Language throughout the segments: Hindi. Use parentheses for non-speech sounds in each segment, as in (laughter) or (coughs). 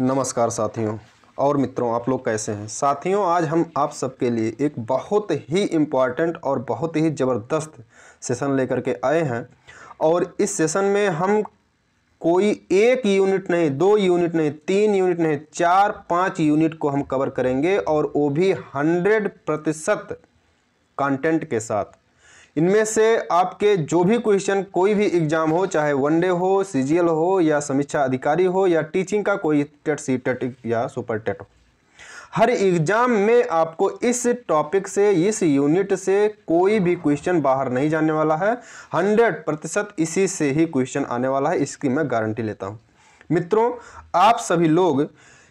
नमस्कार साथियों और मित्रों आप लोग कैसे हैं साथियों आज हम आप सबके लिए एक बहुत ही इम्पॉर्टेंट और बहुत ही ज़बरदस्त सेशन लेकर के आए हैं और इस सेशन में हम कोई एक यूनिट नहीं दो यूनिट नहीं तीन यूनिट नहीं चार पाँच यूनिट को हम कवर करेंगे और वो भी हंड्रेड प्रतिशत कॉन्टेंट के साथ इनमें से आपके जो भी क्वेश्चन कोई भी एग्जाम हो चाहे वनडे हो सी हो या समीक्षा अधिकारी हो या टीचिंग का कोई टेट सी टेट या सुपर टेट हो हर एग्जाम में आपको इस टॉपिक से इस यूनिट से कोई भी क्वेश्चन बाहर नहीं जाने वाला है हंड्रेड प्रतिशत इसी से ही क्वेश्चन आने वाला है इसकी मैं गारंटी लेता हूँ मित्रों आप सभी लोग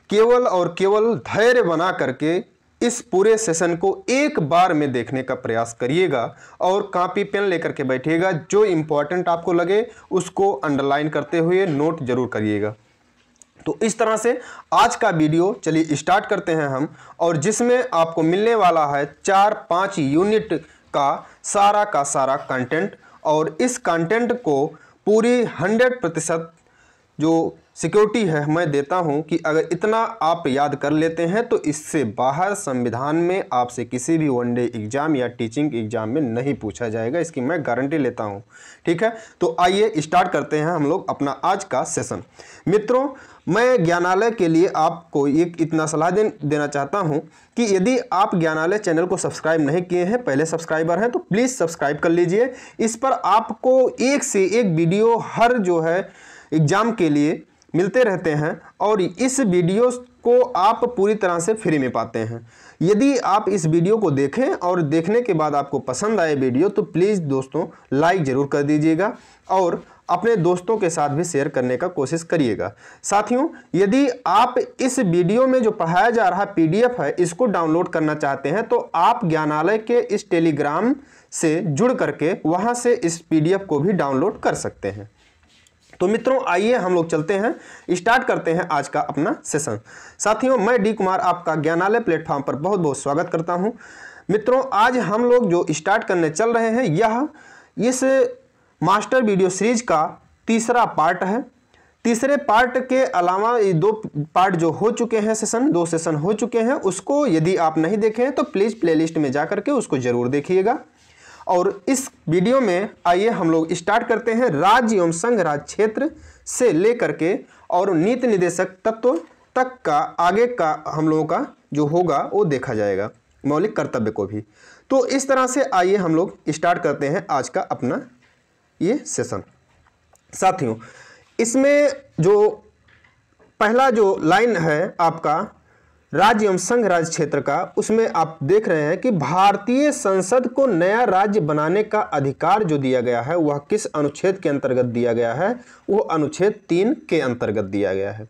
केवल और केवल धैर्य बना करके इस पूरे सेशन को एक बार में देखने का प्रयास करिएगा और कापी पेन लेकर के बैठिएगा जो इंपॉर्टेंट आपको लगे उसको अंडरलाइन करते हुए नोट जरूर करिएगा तो इस तरह से आज का वीडियो चलिए स्टार्ट करते हैं हम और जिसमें आपको मिलने वाला है चार पाँच यूनिट का सारा का सारा कंटेंट और इस कंटेंट को पूरी हंड्रेड प्रतिशत जो सिक्योरिटी है मैं देता हूं कि अगर इतना आप याद कर लेते हैं तो इससे बाहर संविधान में आपसे किसी भी वनडे एग्ज़ाम या टीचिंग एग्ज़ाम में नहीं पूछा जाएगा इसकी मैं गारंटी लेता हूं ठीक है तो आइए स्टार्ट करते हैं हम लोग अपना आज का सेशन मित्रों मैं ज्ञानालय के लिए आपको एक इतना सलाह दे, देना चाहता हूँ कि यदि आप ज्ञानालय चैनल को सब्सक्राइब नहीं किए हैं पहले सब्सक्राइबर हैं तो प्लीज़ सब्सक्राइब कर लीजिए इस पर आपको एक से एक वीडियो हर जो है एग्ज़ाम के लिए मिलते रहते हैं और इस वीडियो को आप पूरी तरह से फ्री में पाते हैं यदि आप इस वीडियो को देखें और देखने के बाद आपको पसंद आए वीडियो तो प्लीज़ दोस्तों लाइक ज़रूर कर दीजिएगा और अपने दोस्तों के साथ भी शेयर करने का कोशिश करिएगा साथियों यदि आप इस वीडियो में जो पढ़ाया जा रहा पी है इसको डाउनलोड करना चाहते हैं तो आप ज्ञानालय के इस टेलीग्राम से जुड़ करके वहाँ से इस पी को भी डाउनलोड कर सकते हैं तो मित्रों आइए हम लोग चलते हैं स्टार्ट करते हैं आज का अपना सेशन साथियों मैं डी कुमार आपका ज्ञानालय प्लेटफॉर्म पर बहुत बहुत स्वागत करता हूं मित्रों आज हम लोग जो स्टार्ट करने चल रहे हैं यह इस मास्टर वीडियो सीरीज का तीसरा पार्ट है तीसरे पार्ट के अलावा ये दो पार्ट जो हो चुके हैं सेशन दो सेशन हो चुके हैं उसको यदि आप नहीं देखे हैं तो प्लीज़ प्लेलिस्ट में जा करके उसको ज़रूर देखिएगा और इस वीडियो में आइए हम लोग स्टार्ट करते हैं राज्य एवं संघ राज क्षेत्र से लेकर के और नीति निदेशक तत्व तक का आगे का हम लोगों का जो होगा वो देखा जाएगा मौलिक कर्तव्य को भी तो इस तरह से आइए हम लोग स्टार्ट करते हैं आज का अपना ये सेशन साथियों इसमें जो पहला जो लाइन है आपका राज्य एवं संघ राज्य क्षेत्र का उसमें आप देख रहे हैं कि भारतीय संसद को नया राज्य बनाने का अधिकार जो दिया गया है वह किस अनुच्छेद के अंतर्गत दिया गया है वह अनुच्छेद तीन के अंतर्गत दिया गया है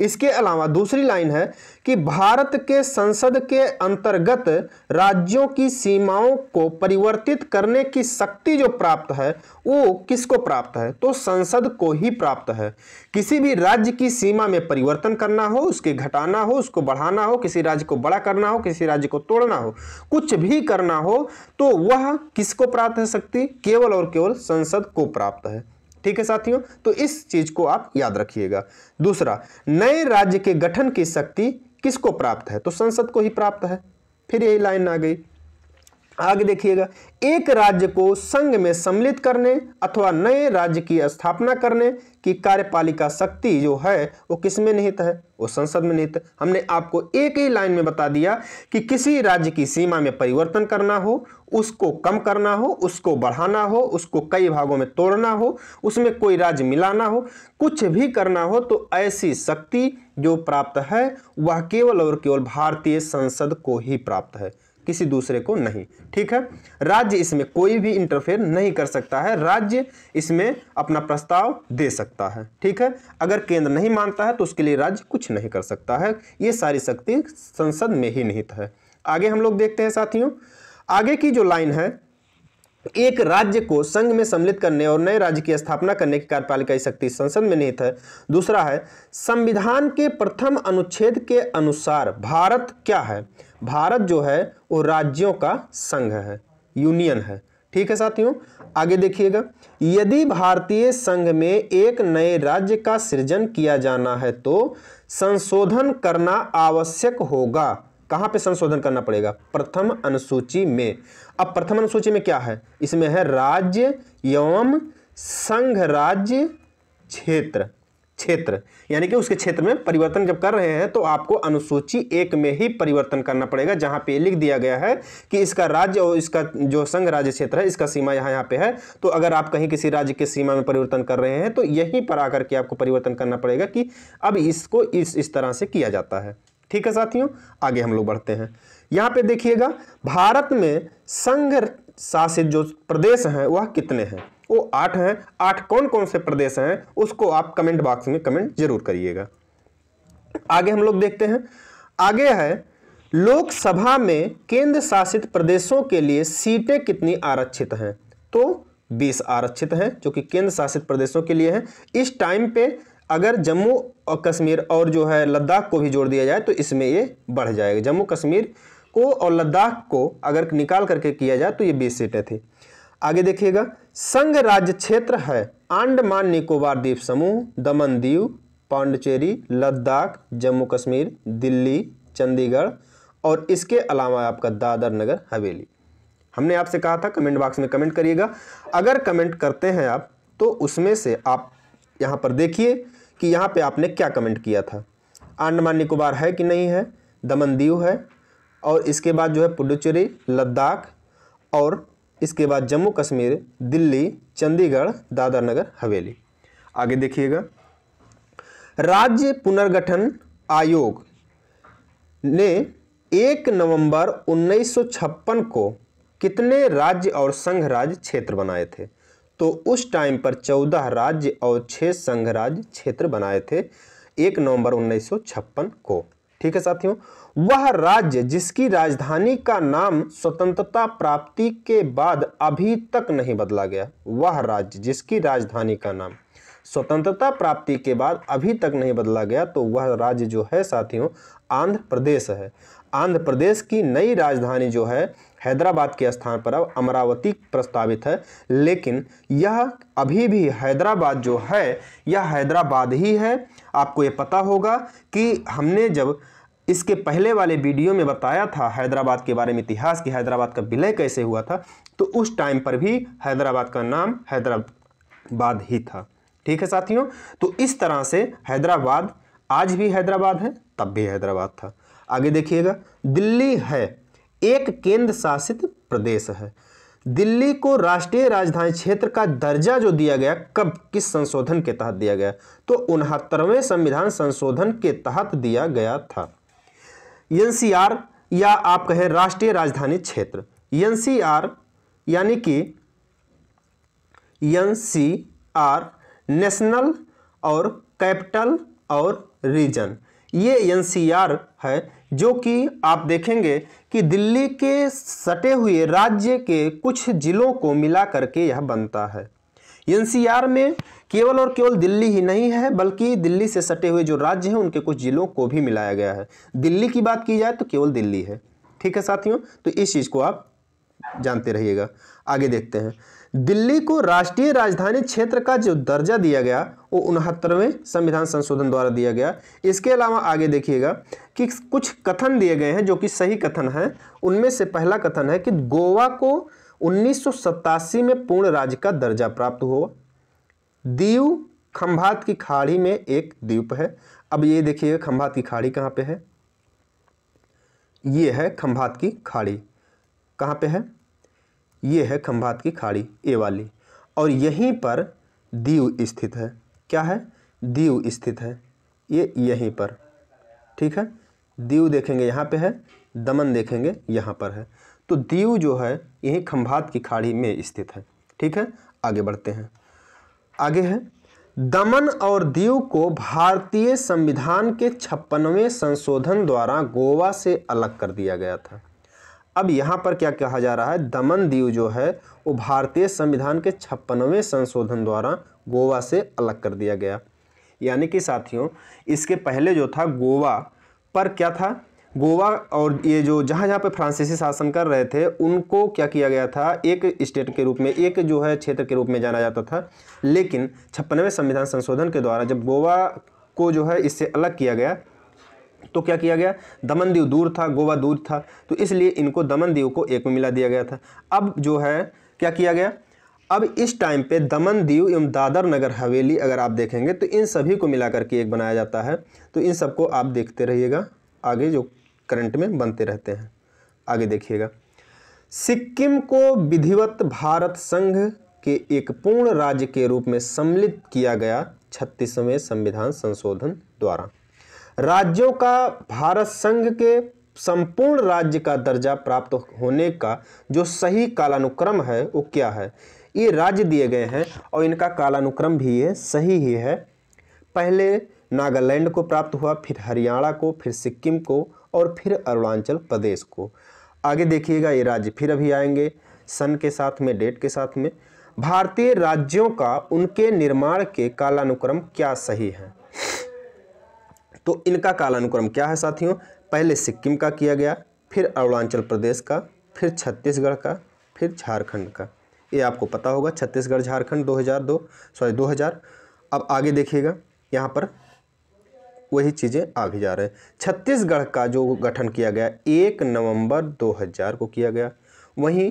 इसके अलावा दूसरी लाइन है कि भारत के संसद के अंतर्गत राज्यों की सीमाओं को परिवर्तित करने की शक्ति जो प्राप्त है वो किसको प्राप्त है तो संसद को ही प्राप्त है किसी भी राज्य की सीमा में परिवर्तन करना हो उसके घटाना हो उसको बढ़ाना हो किसी राज्य को बड़ा करना हो किसी राज्य को तोड़ना हो कुछ भी करना हो तो वह किसको प्राप्त है शक्ति केवल और केवल संसद को प्राप्त है ठीक है साथियों तो इस चीज को आप याद रखिएगा दूसरा नए राज्य के गठन की शक्ति किसको प्राप्त है तो संसद को ही प्राप्त है फिर यही लाइन आ गई आगे देखिएगा एक राज्य को संघ में सम्मिलित करने अथवा नए राज्य की स्थापना करने कि कार्यपालिका शक्ति जो है वो किस में निहित है वो संसद में निहित हमने आपको एक ही लाइन में बता दिया कि किसी राज्य की सीमा में परिवर्तन करना हो उसको कम करना हो उसको बढ़ाना हो उसको कई भागों में तोड़ना हो उसमें कोई राज्य मिलाना हो कुछ भी करना हो तो ऐसी शक्ति जो प्राप्त है वह केवल और केवल भारतीय संसद को ही प्राप्त है किसी दूसरे को नहीं ठीक है राज्य इसमें कोई भी इंटरफेयर नहीं कर सकता है राज्य इसमें अपना प्रस्ताव दे सकता है ठीक है अगर केंद्र नहीं मानता है तो उसके लिए राज्य कुछ नहीं कर सकता है ये सारी शक्ति संसद में ही निहित है आगे हम लोग देखते हैं साथियों आगे की जो लाइन है एक राज्य को संघ में सम्मिलित करने और नए राज्य की स्थापना करने की कार्यपालिका शक्ति संसद में निहित है दूसरा है संविधान के प्रथम अनुच्छेद के अनुसार भारत क्या है भारत जो है वो राज्यों का संघ है यूनियन है ठीक है साथियों आगे देखिएगा यदि भारतीय संघ में एक नए राज्य का सृजन किया जाना है तो संशोधन करना आवश्यक होगा कहां पे संशोधन करना पड़ेगा प्रथम अनुसूची में अब प्रथम अनुसूची में क्या है इसमें है राज्य एवं संघ राज्य क्षेत्र क्षेत्र यानी कि उसके क्षेत्र में परिवर्तन जब कर रहे हैं तो आपको अनुसूची एक में ही परिवर्तन करना पड़ेगा जहां पे लिख दिया गया है कि इसका राज्य और इसका जो संघ राज्य क्षेत्र है इसका सीमा यहां यहां पे है तो अगर आप कहीं किसी राज्य के सीमा में परिवर्तन कर रहे हैं तो यहीं पर आकर के आपको परिवर्तन करना पड़ेगा कि अब इसको इस इस तरह से किया जाता है ठीक है साथियों आगे हम लोग बढ़ते हैं यहां पे देखिएगा भारत में संघ शासित जो प्रदेश हैं वह कितने हैं वो आठ हैं आठ कौन कौन से प्रदेश हैं उसको आप कमेंट बॉक्स में कमेंट जरूर करिएगा आगे हम लोग देखते हैं आगे है लोकसभा में केंद्र शासित प्रदेशों के लिए सीटें कितनी आरक्षित हैं तो 20 आरक्षित हैं जो कि केंद्र शासित प्रदेशों के लिए हैं इस टाइम पे अगर जम्मू और कश्मीर और जो है लद्दाख को भी जोड़ दिया जाए तो इसमें ये बढ़ जाएगा जम्मू कश्मीर को और लद्दाख को अगर निकाल करके किया जाए तो ये बीस सीटें थी आगे देखिएगा संघ राज्य क्षेत्र है अंडमान निकोबार द्वीप समूह दमन दीव पांडचेरी लद्दाख जम्मू कश्मीर दिल्ली चंडीगढ़ और इसके अलावा आपका दादर नगर हवेली हमने आपसे कहा था कमेंट बॉक्स में कमेंट करिएगा अगर कमेंट करते हैं आप तो उसमें से आप यहां पर देखिए कि यहाँ पे आपने क्या कमेंट किया था अंडमान निकोबार है कि नहीं है दमन दीव है और इसके बाद जो है पुडुचेरी लद्दाख और इसके बाद जम्मू कश्मीर दिल्ली चंडीगढ़ दादर नगर हवेली आगे देखिएगा राज्य पुनर्गठन आयोग ने एक नवंबर 1956 को कितने राज्य और संघ राज्य क्षेत्र बनाए थे तो उस टाइम पर चौदह राज्य और छह संघ राज्य क्षेत्र बनाए थे एक नवंबर 1956 को ठीक है साथियों वह राज्य जिसकी राजधानी का नाम स्वतंत्रता प्राप्ति के बाद अभी तक नहीं बदला गया वह राज्य जिसकी राजधानी का नाम स्वतंत्रता प्राप्ति के बाद अभी तक नहीं बदला गया तो वह राज्य जो है साथियों आंध्र प्रदेश है आंध्र प्रदेश की नई राजधानी जो है हैदराबाद के स्थान पर अब अमरावती प्रस्तावित है लेकिन यह अभी भी हैदराबाद जो है यह हैदराबाद ही है आपको ये पता होगा कि हमने जब इसके पहले वाले वीडियो में बताया था हैदराबाद के बारे में इतिहास कि हैदराबाद का विलय कैसे हुआ था तो उस टाइम पर भी हैदराबाद का नाम हैदराबाद ही था ठीक है साथियों तो इस तरह से हैदराबाद आज भी हैदराबाद है तब भी हैदराबाद था आगे देखिएगा दिल्ली है एक केंद्र शासित प्रदेश है दिल्ली को राष्ट्रीय राजधानी क्षेत्र का दर्जा जो दिया गया कब किस संशोधन के तहत दिया गया तो उनहत्तरवें संविधान संशोधन के तहत दिया गया था एनसीआर या आप कहें राष्ट्रीय राजधानी क्षेत्र एनसीआर यानी कि एनसीआर नेशनल और कैपिटल और रीजन ये एनसीआर है जो कि आप देखेंगे कि दिल्ली के सटे हुए राज्य के कुछ जिलों को मिला करके यह बनता है एनसीआर में केवल और केवल दिल्ली ही नहीं है बल्कि दिल्ली से सटे हुए जो राज्य हैं उनके कुछ जिलों को भी मिलाया गया है दिल्ली की बात की जाए तो केवल दिल्ली है ठीक है साथियों तो इस चीज़ को आप जानते रहिएगा आगे देखते हैं दिल्ली को राष्ट्रीय राजधानी क्षेत्र का जो दर्जा दिया गया वो उनहत्तरवें संविधान संशोधन द्वारा दिया गया इसके अलावा आगे देखिएगा कि कुछ कथन दिए गए हैं जो कि सही कथन है उनमें से पहला कथन है कि गोवा को उन्नीस में पूर्ण राज्य का दर्जा प्राप्त हुआ दीव खंभात की खाड़ी में एक द्वीप है अब ये देखिए खंभात की खाड़ी कहाँ पे है ये है खंभात की खाड़ी कहाँ पे है ये है खंभात की खाड़ी ए वाली और यहीं पर दीव स्थित है क्या है दीव स्थित है ये यहीं पर ठीक है दीव देखेंगे यहाँ पे है दमन देखेंगे यहाँ पर है तो दीव जो है यही खंभात की खाड़ी में स्थित है ठीक है आगे बढ़ते हैं आगे है दमन और दीव को भारतीय संविधान के छप्पनवें संशोधन द्वारा गोवा से अलग कर दिया गया था अब यहाँ पर क्या कहा जा रहा है दमन दीव जो है वो भारतीय संविधान के छप्पनवें संशोधन द्वारा गोवा से अलग कर दिया गया यानी कि साथियों इसके पहले जो था गोवा पर क्या था गोवा और ये जो जहाँ जहाँ पे फ्रांसीसी शासन कर रहे थे उनको क्या किया गया था एक स्टेट के रूप में एक जो है क्षेत्र के रूप में जाना जाता था लेकिन छप्पनवें संविधान संशोधन के द्वारा जब गोवा को जो है इससे अलग किया गया तो क्या किया गया दमन दीव दूर था गोवा दूर था तो इसलिए इनको दमन दीव को एक में मिला दिया गया था अब जो है क्या किया गया अब इस टाइम पे दमन दीव एवं दादर नगर हवेली अगर आप देखेंगे तो इन सभी को मिलाकर के एक बनाया जाता है तो इन सबको आप देखते रहिएगा आगे जो करंट में बनते रहते हैं आगे देखिएगा सिक्किम को विधिवत भारत संघ के एक पूर्ण राज्य के रूप में सम्मिलित किया गया छत्तीसवें संविधान संशोधन द्वारा राज्यों का भारत संघ के संपूर्ण राज्य का दर्जा प्राप्त होने का जो सही कालानुक्रम है वो क्या है ये राज्य दिए गए हैं और इनका कालानुक्रम भी ये सही ही है पहले नागालैंड को प्राप्त हुआ फिर हरियाणा को फिर सिक्किम को और फिर अरुणाचल प्रदेश को आगे देखिएगा ये राज्य फिर अभी आएंगे सन के साथ में डेट के साथ में भारतीय राज्यों का उनके निर्माण के कालानुक्रम क्या सही है तो इनका कालानुक्रम क्या है साथियों पहले सिक्किम का किया गया फिर अरुणाचल प्रदेश का फिर छत्तीसगढ़ का फिर झारखंड का ये आपको पता होगा छत्तीसगढ़ झारखंड 2002 सॉरी 2000 अब आगे देखिएगा यहाँ पर वही चीज़ें आ भी जा रहे हैं छत्तीसगढ़ का जो गठन किया गया एक नवंबर 2000 को किया गया वहीं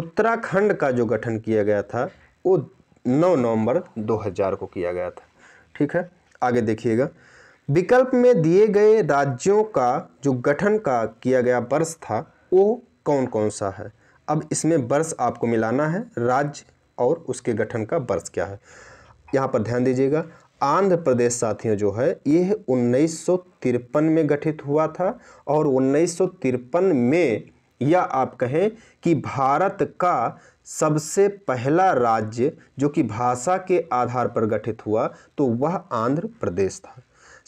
उत्तराखंड का जो गठन किया गया था वो 9 नवंबर 2000 को किया गया था ठीक है आगे देखिएगा विकल्प में दिए गए राज्यों का जो गठन का किया गया वर्ष था वो कौन कौन सा है अब इसमें वर्ष आपको मिलाना है राज्य और उसके गठन का वर्ष क्या है यहाँ पर ध्यान दीजिएगा आंध्र प्रदेश साथियों जो है यह उन्नीस में गठित हुआ था और उन्नीस में या आप कहें कि भारत का सबसे पहला राज्य जो कि भाषा के आधार पर गठित हुआ तो वह आंध्र प्रदेश था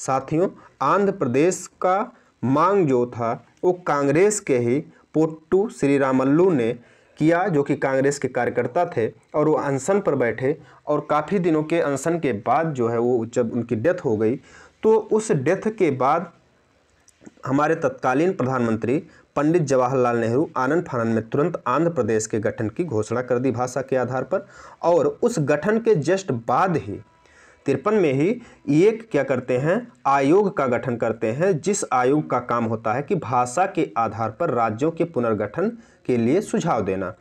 साथियों आंध्र प्रदेश का मांग जो था वो कांग्रेस के ही पोट्टू श्री रामल्लू ने किया जो कि कांग्रेस के कार्यकर्ता थे और वो अनशन पर बैठे और काफ़ी दिनों के अनशन के बाद जो है वो जब उनकी डेथ हो गई तो उस डेथ के बाद हमारे तत्कालीन प्रधानमंत्री पंडित जवाहरलाल नेहरू आनंद फानंद में तुरंत आंध्र प्रदेश के गठन की घोषणा कर दी भाषा के आधार पर और उस गठन के जस्ट बाद ही तिरपन में ही एक क्या करते हैं आयोग का गठन करते हैं जिस आयोग का काम होता है कि भाषा के आधार पर राज्यों के पुनर्गठन के लिए सुझाव देना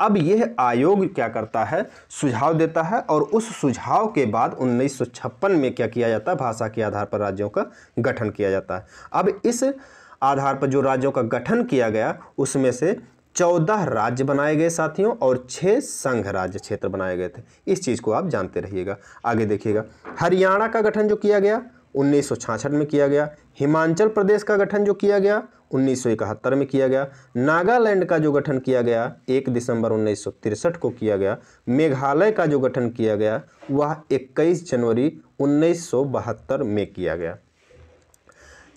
अब यह आयोग क्या करता है सुझाव देता है और उस सुझाव के बाद 1956 में क्या किया जाता है भाषा के आधार पर राज्यों का गठन किया जाता है अब इस आधार पर जो राज्यों का गठन किया गया उसमें से चौदह राज्य बनाए गए साथियों और छः संघ राज्य क्षेत्र बनाए गए थे इस चीज़ को आप जानते रहिएगा आगे देखिएगा हरियाणा का गठन जो किया गया उन्नीस में किया गया हिमाचल प्रदेश का गठन जो किया गया 1971 में किया गया नागालैंड का जो गठन किया गया एक दिसंबर उन्नीस को किया गया मेघालय का जो गठन किया गया वह 21 जनवरी 1972 में किया गया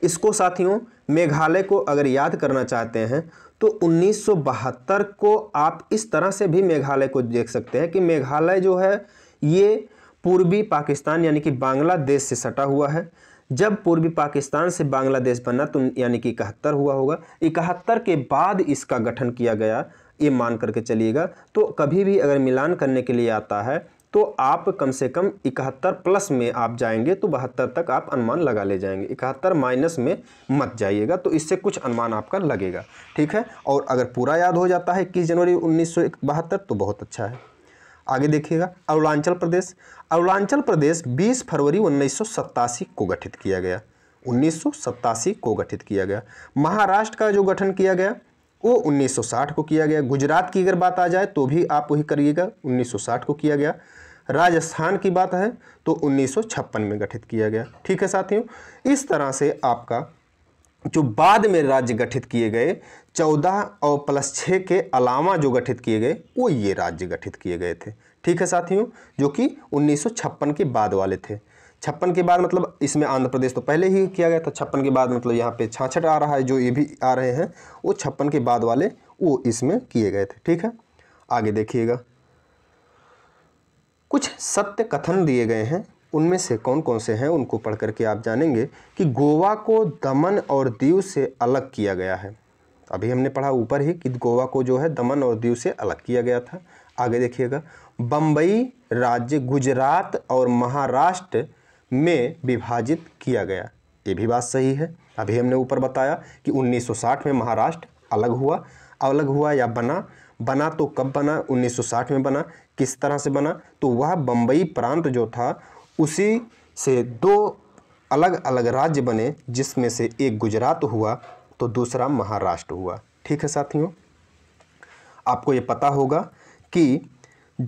इसको साथियों मेघालय को अगर याद करना चाहते हैं तो 1972 को आप इस तरह से भी मेघालय को देख सकते हैं कि मेघालय जो है ये पूर्वी पाकिस्तान यानी कि बांग्लादेश से सटा हुआ है जब पूर्वी पाकिस्तान से बांग्लादेश बना तो यानी कि इकहत्तर हुआ होगा इकहत्तर के बाद इसका गठन किया गया ये मान करके चलिएगा तो कभी भी अगर मिलान करने के लिए आता है तो आप कम से कम इकहत्तर प्लस में आप जाएंगे तो बहत्तर तक आप अनुमान लगा ले जाएंगे इकहत्तर माइनस में मत जाइएगा तो इससे कुछ अनुमान आपका लगेगा ठीक है और अगर पूरा याद हो जाता है इक्कीस जनवरी उन्नीस तो बहुत अच्छा है आगे देखिएगा अरुणाचल प्रदेश अरुणाचल प्रदेश 20 फरवरी उन्नीस को गठित किया गया उन्नीस को गठित किया गया महाराष्ट्र का जो गठन किया गया वो 1960 को किया गया गुजरात की अगर बात आ जाए तो भी आप वही करिएगा 1960 को किया गया राजस्थान की बात है तो 1956 में गठित किया गया ठीक है साथियों इस तरह से आपका जो बाद में राज्य गठित किए गए चौदह और प्लस छः के अलावा जो गठित किए गए वो ये राज्य गठित किए गए थे ठीक है साथियों जो कि उन्नीस के बाद वाले थे छप्पन के बाद मतलब इसमें आंध्र प्रदेश तो पहले ही किया गया था छप्पन के बाद मतलब यहाँ पे छाछठ आ रहा है जो ये भी आ रहे हैं वो छप्पन के बाद वाले वो इसमें किए गए थे ठीक है आगे देखिएगा कुछ सत्य कथन दिए गए हैं उनमें से कौन कौन से हैं उनको पढ़ करके आप जानेंगे कि गोवा को दमन और दीव से अलग किया गया है अभी हमने पढ़ा ऊपर ही कि गोवा को जो है दमन और दीव से अलग किया गया था आगे देखिएगा बम्बई राज्य गुजरात और महाराष्ट्र में विभाजित किया गया ये भी बात सही है अभी हमने ऊपर बताया कि 1960 में महाराष्ट्र अलग हुआ अलग हुआ या बना बना तो कब बना 1960 में बना किस तरह से बना तो वह बम्बई प्रांत जो था उसी से दो अलग अलग राज्य बने जिसमें से एक गुजरात हुआ तो दूसरा महाराष्ट्र हुआ ठीक है साथियों आपको ये पता होगा कि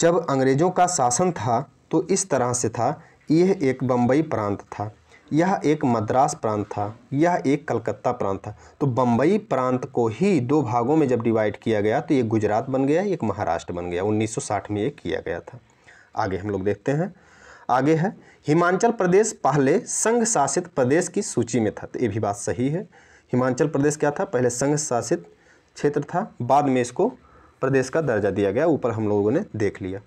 जब अंग्रेज़ों का शासन था तो इस तरह से था यह एक बम्बई प्रांत था यह एक मद्रास प्रांत था यह एक कलकत्ता प्रांत था तो बम्बई प्रांत को ही दो भागों में जब डिवाइड किया गया तो एक गुजरात बन गया एक महाराष्ट्र बन गया 1960 में ये किया गया था आगे हम लोग देखते हैं आगे है हिमाचल प्रदेश पहले संघ शासित प्रदेश की सूची में था तो ये भी बात सही है हिमाचल प्रदेश क्या था पहले संघ शासित क्षेत्र था बाद में इसको प्रदेश का दर्जा दिया गया ऊपर हम लोगों ने देख लिया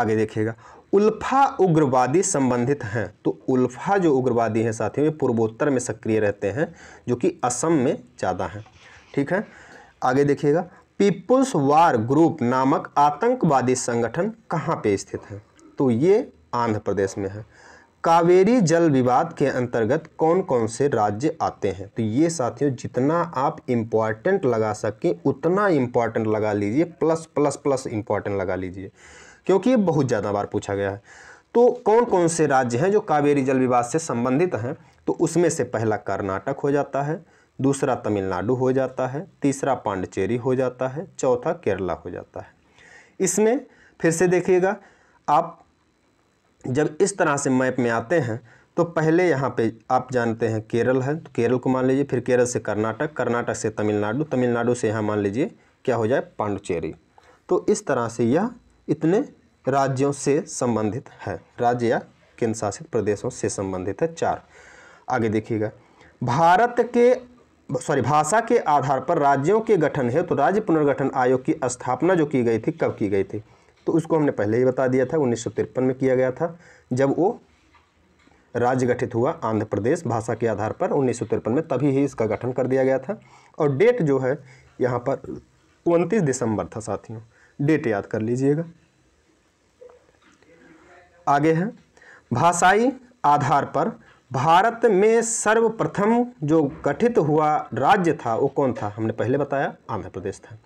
आगे देखिएगा उल्फा उग्रवादी संबंधित हैं तो उल्फा जो उग्रवादी हैं साथियों ये पूर्वोत्तर में सक्रिय रहते हैं जो कि असम में ज़्यादा हैं ठीक है आगे देखिएगा पीपुल्स वार ग्रुप नामक आतंकवादी संगठन कहाँ पे स्थित है तो ये आंध्र प्रदेश में है कावेरी जल विवाद के अंतर्गत कौन कौन से राज्य आते हैं तो ये साथियों जितना आप इम्पॉर्टेंट लगा सकें उतना इम्पॉर्टेंट लगा लीजिए प्लस प्लस प्लस इम्पॉर्टेंट लगा लीजिए क्योंकि ये बहुत ज़्यादा बार पूछा गया है तो कौन कौन से राज्य हैं जो कावेरी जल विवाद से संबंधित हैं तो उसमें से पहला कर्नाटक हो जाता है दूसरा तमिलनाडु हो जाता है तीसरा पांडिचेरी हो जाता है चौथा केरला हो जाता है इसमें फिर से देखिएगा आप जब इस तरह से मैप में आते हैं तो पहले यहाँ पे आप जानते हैं केरल है तो केरल को मान लीजिए फिर केरल से कर्नाटक कर्नाटक से तमिलनाडु तमिलनाडु से यहाँ मान लीजिए क्या हो जाए पांडुचेरी तो इस तरह से यह इतने राज्यों से संबंधित है राज्य या केंद्र शासित प्रदेशों से संबंधित है चार आगे देखिएगा भारत के सॉरी भाषा के आधार पर राज्यों के गठन है तो राज्य पुनर्गठन आयोग की स्थापना जो की गई थी कब की गई थी तो उसको हमने पहले ही बता दिया था उन्नीस में किया गया था जब वो राज्य गठित हुआ आंध्र प्रदेश भाषा के आधार पर उन्नीस में तभी ही इसका गठन कर दिया गया था और डेट जो है यहाँ पर उनतीस दिसंबर था साथियों डेट याद कर लीजिएगा आगे है भाषाई आधार पर भारत में सर्वप्रथम जो गठित हुआ राज्य था वो कौन था हमने पहले बताया आंध्र प्रदेश था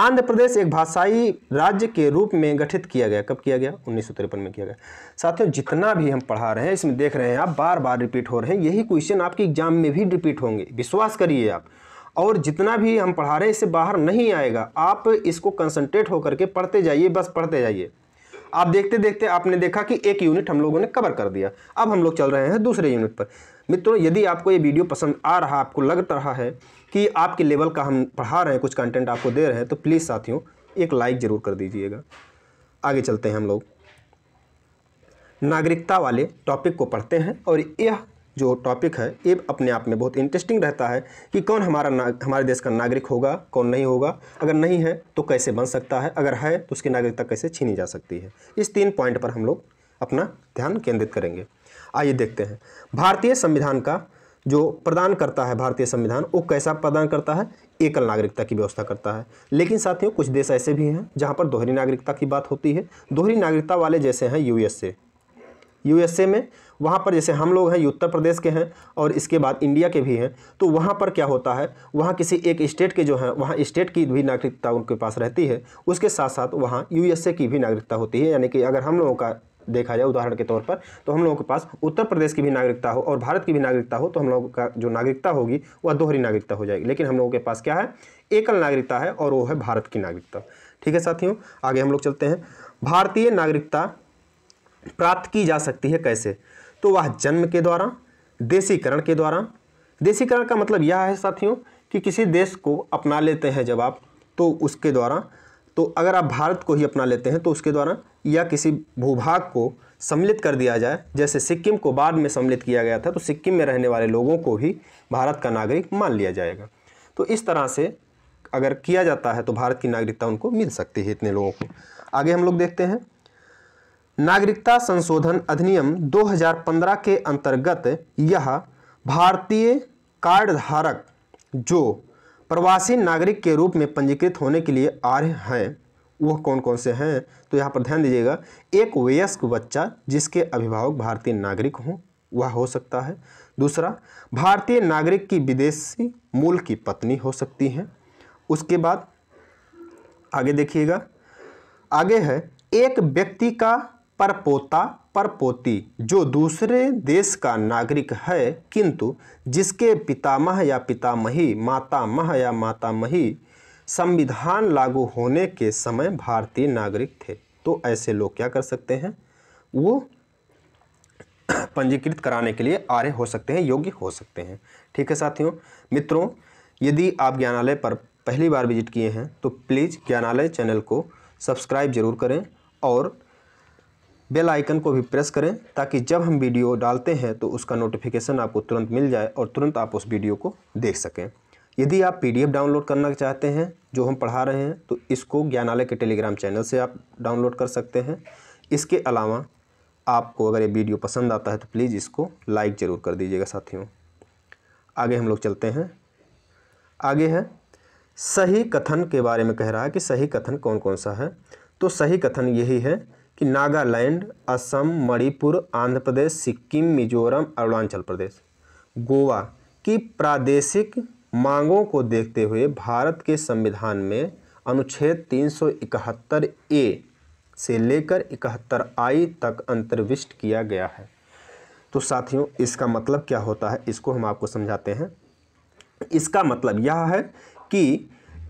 आंध्र प्रदेश एक भाषाई राज्य के रूप में गठित किया गया कब किया गया उन्नीस में किया गया साथियों जितना भी हम पढ़ा रहे हैं इसमें देख रहे हैं आप बार बार रिपीट हो रहे हैं यही क्वेश्चन आपके एग्जाम में भी रिपीट होंगे विश्वास करिए आप और जितना भी हम पढ़ा रहे हैं इससे बाहर नहीं आएगा आप इसको कंसनट्रेट होकर के पढ़ते जाइए बस पढ़ते जाइए आप देखते देखते आपने देखा कि एक यूनिट हम लोगों ने कवर कर दिया अब हम लोग चल रहे हैं दूसरे यूनिट पर मित्रों यदि आपको ये वीडियो पसंद आ रहा आपको लग रहा है कि आपके लेवल का हम पढ़ा रहे हैं कुछ कंटेंट आपको दे रहे हैं तो प्लीज़ साथियों एक लाइक ज़रूर कर दीजिएगा आगे चलते हैं हम लोग नागरिकता वाले टॉपिक को पढ़ते हैं और यह जो टॉपिक है ये अपने आप में बहुत इंटरेस्टिंग रहता है कि कौन हमारा हमारे देश का नागरिक होगा कौन नहीं होगा अगर नहीं है तो कैसे बन सकता है अगर है तो उसकी नागरिकता कैसे छीनी जा सकती है इस तीन पॉइंट पर हम लोग अपना ध्यान केंद्रित करेंगे आइए देखते हैं भारतीय संविधान का जो प्रदान करता है भारतीय संविधान वो कैसा प्रदान करता है एकल नागरिकता की व्यवस्था करता है लेकिन साथियों कुछ देश ऐसे भी हैं जहाँ पर दोहरी नागरिकता की बात होती है दोहरी नागरिकता वाले जैसे हैं यूएसए यूएसए में वहाँ पर जैसे हम लोग हैं उत्तर प्रदेश के हैं और इसके बाद इंडिया के भी हैं तो वहाँ पर क्या होता है वहाँ किसी एक स्टेट के जो हैं वहाँ स्टेट की भी नागरिकता उनके पास रहती है उसके साथ साथ वहाँ यूएसए की भी नागरिकता होती है यानी कि अगर हम लोगों का देखा जाए उदाहरण के तौर पर तो हम लोगों के पास उत्तर प्रदेश की भी नागरिकता हो और भारत की भी नागरिकता हो तो हम लोगों का जो नागरिकता होगी वह दोहरी नागरिकता हो जाएगी लेकिन हम लोगों के पास क्या है एकल नागरिकता है और वो है भारत की नागरिकता ठीक है साथियों आगे हम लोग चलते हैं भारतीय नागरिकता प्राप्त की जा सकती है कैसे तो वह जन्म के द्वारा देशीकरण के द्वारा देशीकरण का मतलब यह है साथियों कि किसी देश को अपना लेते हैं जब आप तो उसके द्वारा तो अगर आप भारत को ही अपना लेते हैं तो उसके द्वारा या किसी भूभाग को सम्मिलित कर दिया जाए जैसे सिक्किम को बाद में सम्मिलित किया गया था तो सिक्किम में रहने वाले लोगों को भी भारत का नागरिक मान लिया जाएगा तो इस तरह से अगर किया जाता है तो भारत की नागरिकता उनको मिल सकती है इतने लोगों को आगे हम लोग देखते हैं नागरिकता संशोधन अधिनियम 2015 के अंतर्गत यह भारतीय कार्ड धारक जो प्रवासी नागरिक के रूप में पंजीकृत होने के लिए आर्य हैं वह कौन कौन से हैं तो यहाँ पर ध्यान दीजिएगा एक वयस्क बच्चा जिसके अभिभावक भारतीय नागरिक हों वह हो सकता है दूसरा भारतीय नागरिक की विदेशी मूल की पत्नी हो सकती है उसके बाद आगे देखिएगा आगे है एक व्यक्ति का परपोता पर पोती जो दूसरे देश का नागरिक है किंतु जिसके पितामह या पितामही मातामह या मातामही संविधान लागू होने के समय भारतीय नागरिक थे तो ऐसे लोग क्या कर सकते हैं वो पंजीकृत कराने के लिए आर्य हो सकते हैं योग्य हो सकते हैं ठीक है साथियों मित्रों यदि आप ज्ञानालय पर पहली बार विजिट किए हैं तो प्लीज़ ज्ञानालय चैनल को सब्सक्राइब जरूर करें और बेल आइकन को भी प्रेस करें ताकि जब हम वीडियो डालते हैं तो उसका नोटिफिकेशन आपको तुरंत मिल जाए और तुरंत आप उस वीडियो को देख सकें यदि आप पीडीएफ डाउनलोड करना चाहते हैं जो हम पढ़ा रहे हैं तो इसको ज्ञानालय के टेलीग्राम चैनल से आप डाउनलोड कर सकते हैं इसके अलावा आपको अगर ये वीडियो पसंद आता है तो प्लीज़ इसको लाइक ज़रूर कर दीजिएगा साथियों आगे हम लोग चलते हैं आगे है सही कथन के बारे में कह रहा है कि सही कथन कौन कौन सा है तो सही कथन यही है कि नागालैंड असम मणिपुर आंध्र प्रदेश सिक्किम मिजोरम अरुणाचल प्रदेश गोवा की प्रादेशिक मांगों को देखते हुए भारत के संविधान में अनुच्छेद 371 ए से लेकर इकहत्तर आई तक अंतर्विष्ट किया गया है तो साथियों इसका मतलब क्या होता है इसको हम आपको समझाते हैं इसका मतलब यह है कि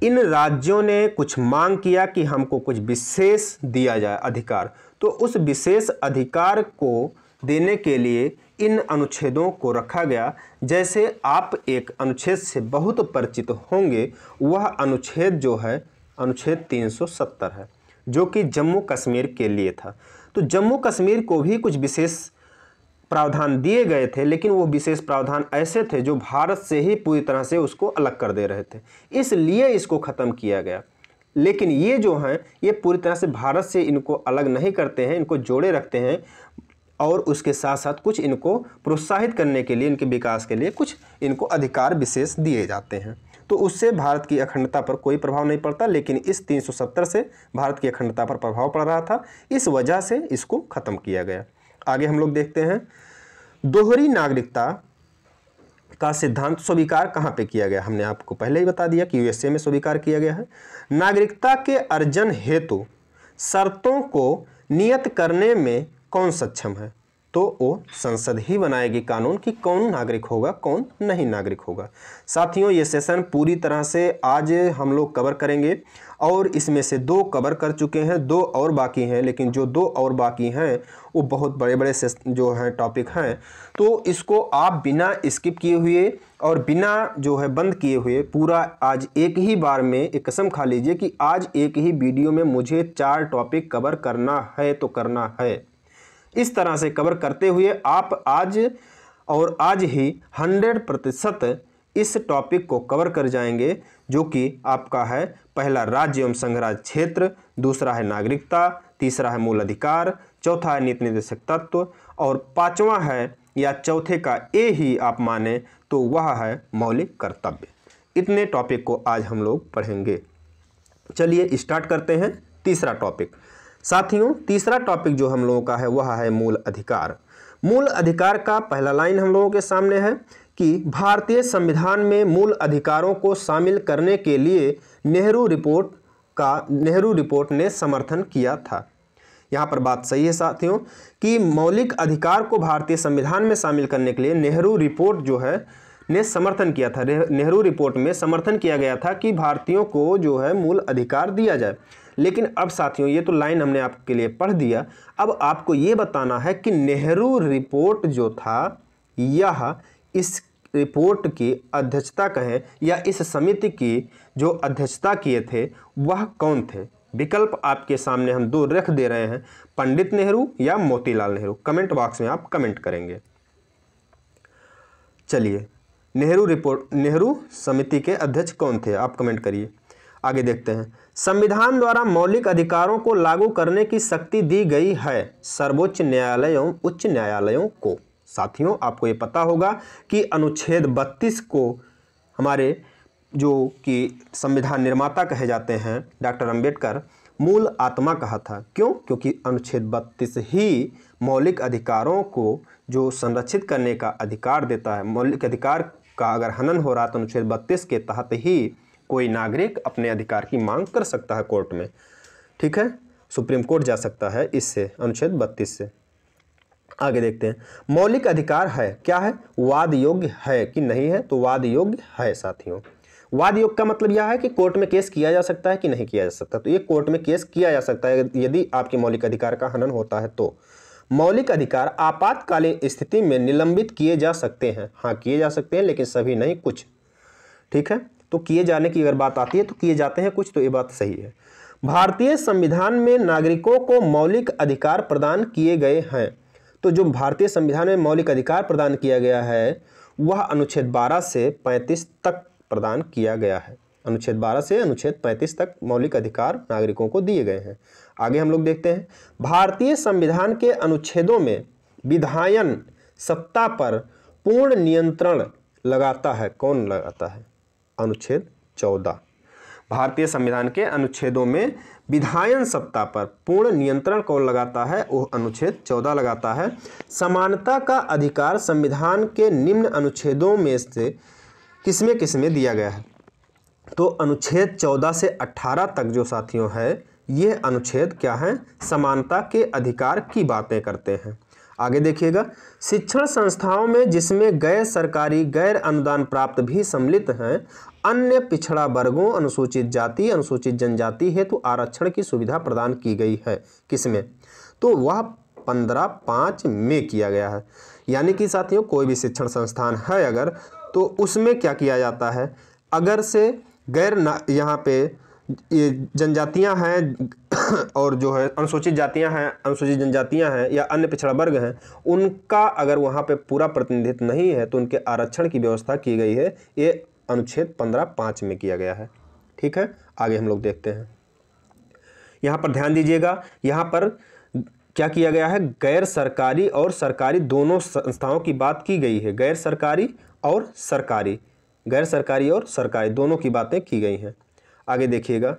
इन राज्यों ने कुछ मांग किया कि हमको कुछ विशेष दिया जाए अधिकार तो उस विशेष अधिकार को देने के लिए इन अनुच्छेदों को रखा गया जैसे आप एक अनुच्छेद से बहुत परिचित होंगे वह अनुच्छेद जो है अनुच्छेद 370 है जो कि जम्मू कश्मीर के लिए था तो जम्मू कश्मीर को भी कुछ विशेष प्रावधान दिए गए थे लेकिन वो विशेष प्रावधान ऐसे थे जो भारत से ही पूरी तरह से उसको अलग कर दे रहे थे इसलिए इसको ख़त्म किया गया लेकिन ये जो हैं ये पूरी तरह से भारत से इनको अलग नहीं करते हैं इनको जोड़े रखते हैं और उसके साथ साथ कुछ इनको प्रोत्साहित करने के लिए इनके विकास के लिए कुछ इनको अधिकार विशेष दिए जाते हैं तो उससे भारत की अखंडता पर कोई प्रभाव नहीं पड़ता लेकिन इस 370 से भारत की अखंडता पर प्रभाव पड़ रहा था इस वजह से इसको ख़त्म किया गया आगे हम लोग देखते हैं दोहरी नागरिकता का सिद्धांत स्वीकार कहां पे किया गया हमने आपको पहले ही बता दिया कि यूएसए में स्वीकार किया गया है नागरिकता के अर्जन हेतु शर्तों को नियत करने में कौन सक्षम है तो वो संसद ही बनाएगी कानून कि कौन नागरिक होगा कौन नहीं नागरिक होगा साथियों ये सेशन पूरी तरह से आज हम लोग कवर करेंगे और इसमें से दो कवर कर चुके हैं दो और बाकी हैं लेकिन जो दो और बाकी हैं वो बहुत बड़े बड़े से जो हैं टॉपिक हैं तो इसको आप बिना स्किप किए हुए और बिना जो है बंद किए हुए पूरा आज एक ही बार में एक कसम खा लीजिए कि आज एक ही वीडियो में मुझे चार टॉपिक कवर करना है तो करना है इस तरह से कवर करते हुए आप आज और आज ही हंड्रेड प्रतिशत इस टॉपिक को कवर कर जाएंगे जो कि आपका है पहला राज्य एवं संघराज क्षेत्र दूसरा है नागरिकता तीसरा है मूल अधिकार चौथा है नीति निर्देशक तत्व और पांचवा है या चौथे का ए ही आप माने तो वह है मौलिक कर्तव्य इतने टॉपिक को आज हम लोग पढ़ेंगे चलिए स्टार्ट करते हैं तीसरा टॉपिक साथियों तीसरा टॉपिक जो हम लोगों का है वह है मूल अधिकार मूल अधिकार का पहला लाइन हम लोगों के सामने है कि भारतीय संविधान में मूल अधिकारों को शामिल करने के लिए नेहरू रिपोर्ट का नेहरू रिपोर्ट ने समर्थन किया था यहाँ पर बात सही है साथियों कि मौलिक अधिकार को भारतीय संविधान में शामिल करने के लिए नेहरू रिपोर्ट जो है ने समर्थन किया था नेहरू रिपोर्ट में समर्थन किया गया था कि भारतीयों को जो है मूल अधिकार दिया जाए लेकिन अब साथियों ये तो लाइन हमने आपके लिए पढ़ दिया अब आपको ये बताना है कि नेहरू रिपोर्ट जो था यह इस रिपोर्ट की अध्यक्षता कहें या इस समिति की जो अध्यक्षता किए थे वह कौन थे विकल्प आपके सामने हम दो रख दे रहे हैं पंडित नेहरू या मोतीलाल नेहरू कमेंट बॉक्स में आप कमेंट करेंगे चलिए नेहरू रिपोर्ट नेहरू समिति के अध्यक्ष कौन थे आप कमेंट करिए आगे देखते हैं संविधान द्वारा मौलिक अधिकारों को लागू करने की शक्ति दी गई है सर्वोच्च न्यायालयों उच्च न्यायालयों को साथियों आपको ये पता होगा कि अनुच्छेद 32 को हमारे जो कि संविधान निर्माता कहे जाते हैं डॉक्टर अंबेडकर मूल आत्मा कहा था क्यों क्योंकि अनुच्छेद 32 ही मौलिक अधिकारों को जो संरक्षित करने का अधिकार देता है मौलिक अधिकार का अगर हनन हो रहा तो अनुच्छेद 32 के तहत ही कोई नागरिक अपने अधिकार की मांग कर सकता है कोर्ट में ठीक है सुप्रीम कोर्ट जा सकता है इससे अनुच्छेद बत्तीस से आगे देखते हैं मौलिक अधिकार है क्या है वाद योग्य है कि नहीं है तो वाद योग्य है साथियों वाद योग का मतलब यह है कि कोर्ट में केस किया जा सकता है कि नहीं किया जा सकता तो ये कोर्ट में केस किया जा सकता है यदि आपके मौलिक अधिकार का हनन होता है तो मौलिक अधिकार आपातकालीन स्थिति में निलंबित किए जा सकते हैं हाँ किए जा सकते हैं लेकिन सभी नहीं कुछ ठीक है तो किए जाने की अगर बात आती है तो किए जाते हैं कुछ तो ये बात सही है भारतीय संविधान में नागरिकों को मौलिक अधिकार प्रदान किए गए हैं तो जो भारतीय संविधान में मौलिक अधिकार प्रदान किया गया है वह अनुच्छेद बारह से पैंतीस तक प्रदान किया गया है अनुच्छेद 12 से अनुच्छेद 35 तक मौलिक अधिकार नागरिकों को दिए गए हैं आगे हम लोग देखते हैं भारतीय संविधान के अनुच्छेदों में विधायन सत्ता पर पूर्ण नियंत्रण लगाता है कौन लगाता है अनुच्छेद चौदह भारतीय संविधान के अनुच्छेदों में विधायन सत्ता पर पूर्ण नियंत्रण कौन लगाता है वह अनुच्छेद चौदह लगाता है समानता का अधिकार संविधान के निम्न अनुच्छेदों में से किसमें किसमें दिया गया है तो अनुच्छेद चौदह से अट्ठारह तक जो साथियों है ये अनुच्छेद क्या है समानता के अधिकार की बातें करते हैं आगे देखिएगा शिक्षण संस्थाओं में जिसमें गैर सरकारी गैर अनुदान प्राप्त भी सम्मिलित हैं अन्य पिछड़ा वर्गों अनुसूचित जाति अनुसूचित जनजाति हेतु तो आरक्षण की सुविधा प्रदान की गई है किसमें तो वह पंद्रह पाँच में किया गया है यानी कि साथियों कोई भी शिक्षण संस्थान है अगर तो उसमें क्या किया जाता है अगर से गैर ना यहाँ पे ये जनजातियाँ हैं (coughs) और जो है अनुसूचित जातियाँ हैं अनुसूचित जनजातियाँ हैं या अन्य पिछड़ा वर्ग हैं उनका अगर वहाँ पे पूरा प्रतिनिधित्व नहीं है तो उनके आरक्षण की व्यवस्था की गई है ये अनुच्छेद पंद्रह पाँच में किया गया है ठीक है आगे हम लोग देखते हैं यहाँ पर ध्यान दीजिएगा यहाँ पर क्या किया गया है गैर सरकारी और सरकारी दोनों संस्थाओं की बात की गई है गैर सरकारी और सरकारी गैर सरकारी और सरकारी दोनों की बातें की गई हैं आगे देखिएगा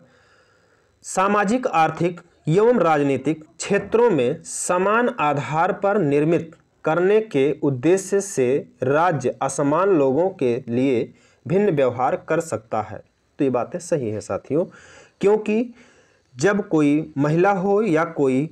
सामाजिक आर्थिक एवं राजनीतिक क्षेत्रों में समान आधार पर निर्मित करने के उद्देश्य से राज्य असमान लोगों के लिए भिन्न व्यवहार कर सकता है तो ये बातें सही है साथियों क्योंकि जब कोई महिला हो या कोई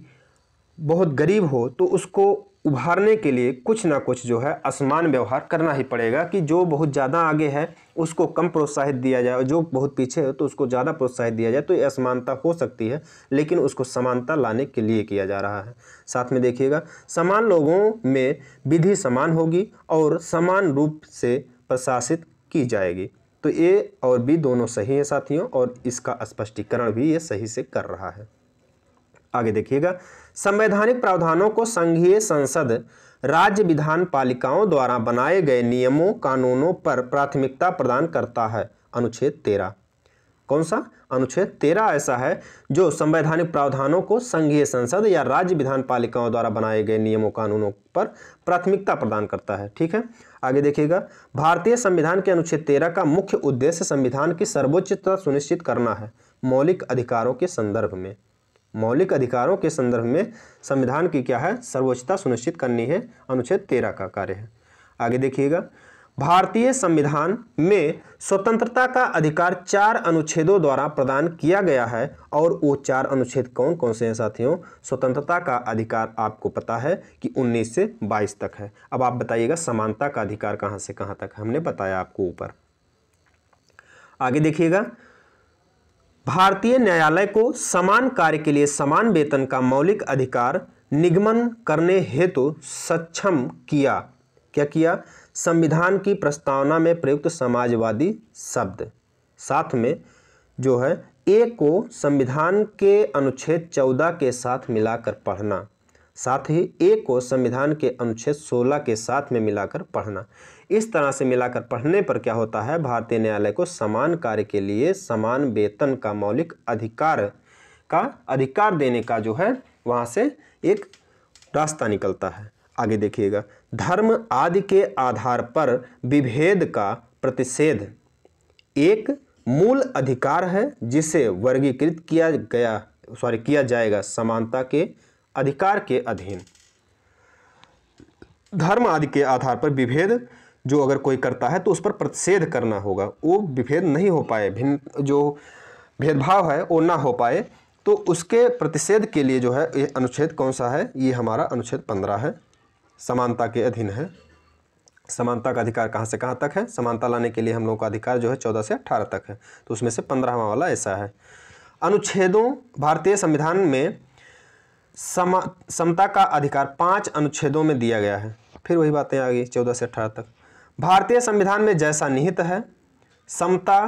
बहुत गरीब हो तो उसको उभारने के लिए कुछ ना कुछ जो है असमान व्यवहार करना ही पड़ेगा कि जो बहुत ज़्यादा आगे है उसको कम प्रोत्साहित दिया जाए जो बहुत पीछे है तो उसको ज़्यादा प्रोत्साहित दिया जाए तो ये असमानता हो सकती है लेकिन उसको समानता लाने के लिए किया जा रहा है साथ में देखिएगा समान लोगों में विधि समान होगी और समान रूप से प्रशासित की जाएगी तो ए और बी दोनों सही हैं साथियों और इसका स्पष्टीकरण भी ये सही से कर रहा है आगे देखिएगा संवैधानिक प्रावधानों को संघीय संसद राज्य विधान पालिकाओं द्वारा बनाए गए नियमों कानूनों पर प्राथमिकता प्रदान करता है अनुच्छेद तेरह कौन सा अनुच्छेद तेरह ऐसा है जो संवैधानिक प्रावधानों को संघीय संसद या राज्य विधान पालिकाओं द्वारा बनाए गए नियमों कानूनों पर प्राथमिकता प्रदान करता है ठीक है आगे देखिएगा भारतीय संविधान के अनुच्छेद तेरह का मुख्य उद्देश्य संविधान की सर्वोच्चता सुनिश्चित करना है मौलिक अधिकारों के संदर्भ में मौलिक अधिकारों के संदर्भ में संविधान की क्या है सर्वोच्चता सुनिश्चित करनी है अनुच्छेद तेरह का कार्य है आगे देखिएगा भारतीय संविधान में स्वतंत्रता का अधिकार चार अनुच्छेदों द्वारा प्रदान किया गया है और वो चार अनुच्छेद कौन कौन से हैं साथियों स्वतंत्रता का अधिकार आपको पता है कि 19 से 22 तक है अब आप बताइएगा समानता का अधिकार कहां से कहां तक हमने बताया आपको ऊपर आगे देखिएगा भारतीय न्यायालय को समान कार्य के लिए समान वेतन का मौलिक अधिकार निगमन करने हेतु तो सक्षम किया क्या किया संविधान की प्रस्तावना में प्रयुक्त समाजवादी शब्द साथ में जो है ए को संविधान के अनुच्छेद चौदह के साथ मिलाकर पढ़ना साथ ही ए को संविधान के अनुच्छेद सोलह के साथ में मिलाकर पढ़ना इस तरह से मिलाकर पढ़ने पर क्या होता है भारतीय न्यायालय को समान कार्य के लिए समान वेतन का मौलिक अधिकार का अधिकार देने का जो है वहाँ से एक रास्ता निकलता है आगे देखिएगा धर्म आदि के आधार पर विभेद का प्रतिषेध एक मूल अधिकार है जिसे वर्गीकृत किया गया सॉरी किया जाएगा समानता के अधिकार के अधीन धर्म आदि के आधार पर विभेद जो अगर कोई करता है तो उस पर प्रतिषेध करना होगा वो विभेद नहीं हो पाए भिन्न जो भेदभाव है वो ना हो पाए तो उसके प्रतिषेध के लिए जो है ये अनुच्छेद कौन सा है ये हमारा अनुच्छेद पंद्रह है समानता के अधीन है समानता का अधिकार कहाँ से कहाँ तक है समानता लाने के लिए हम लोगों का अधिकार जो है चौदह से अट्ठारह तक है तो उसमें से पंद्रहवा वाला ऐसा है अनुच्छेदों भारतीय संविधान में समा समता का अधिकार पांच अनुच्छेदों में दिया गया है फिर वही बातें आ गई चौदह से अठारह तक भारतीय संविधान में जैसा निहित है समता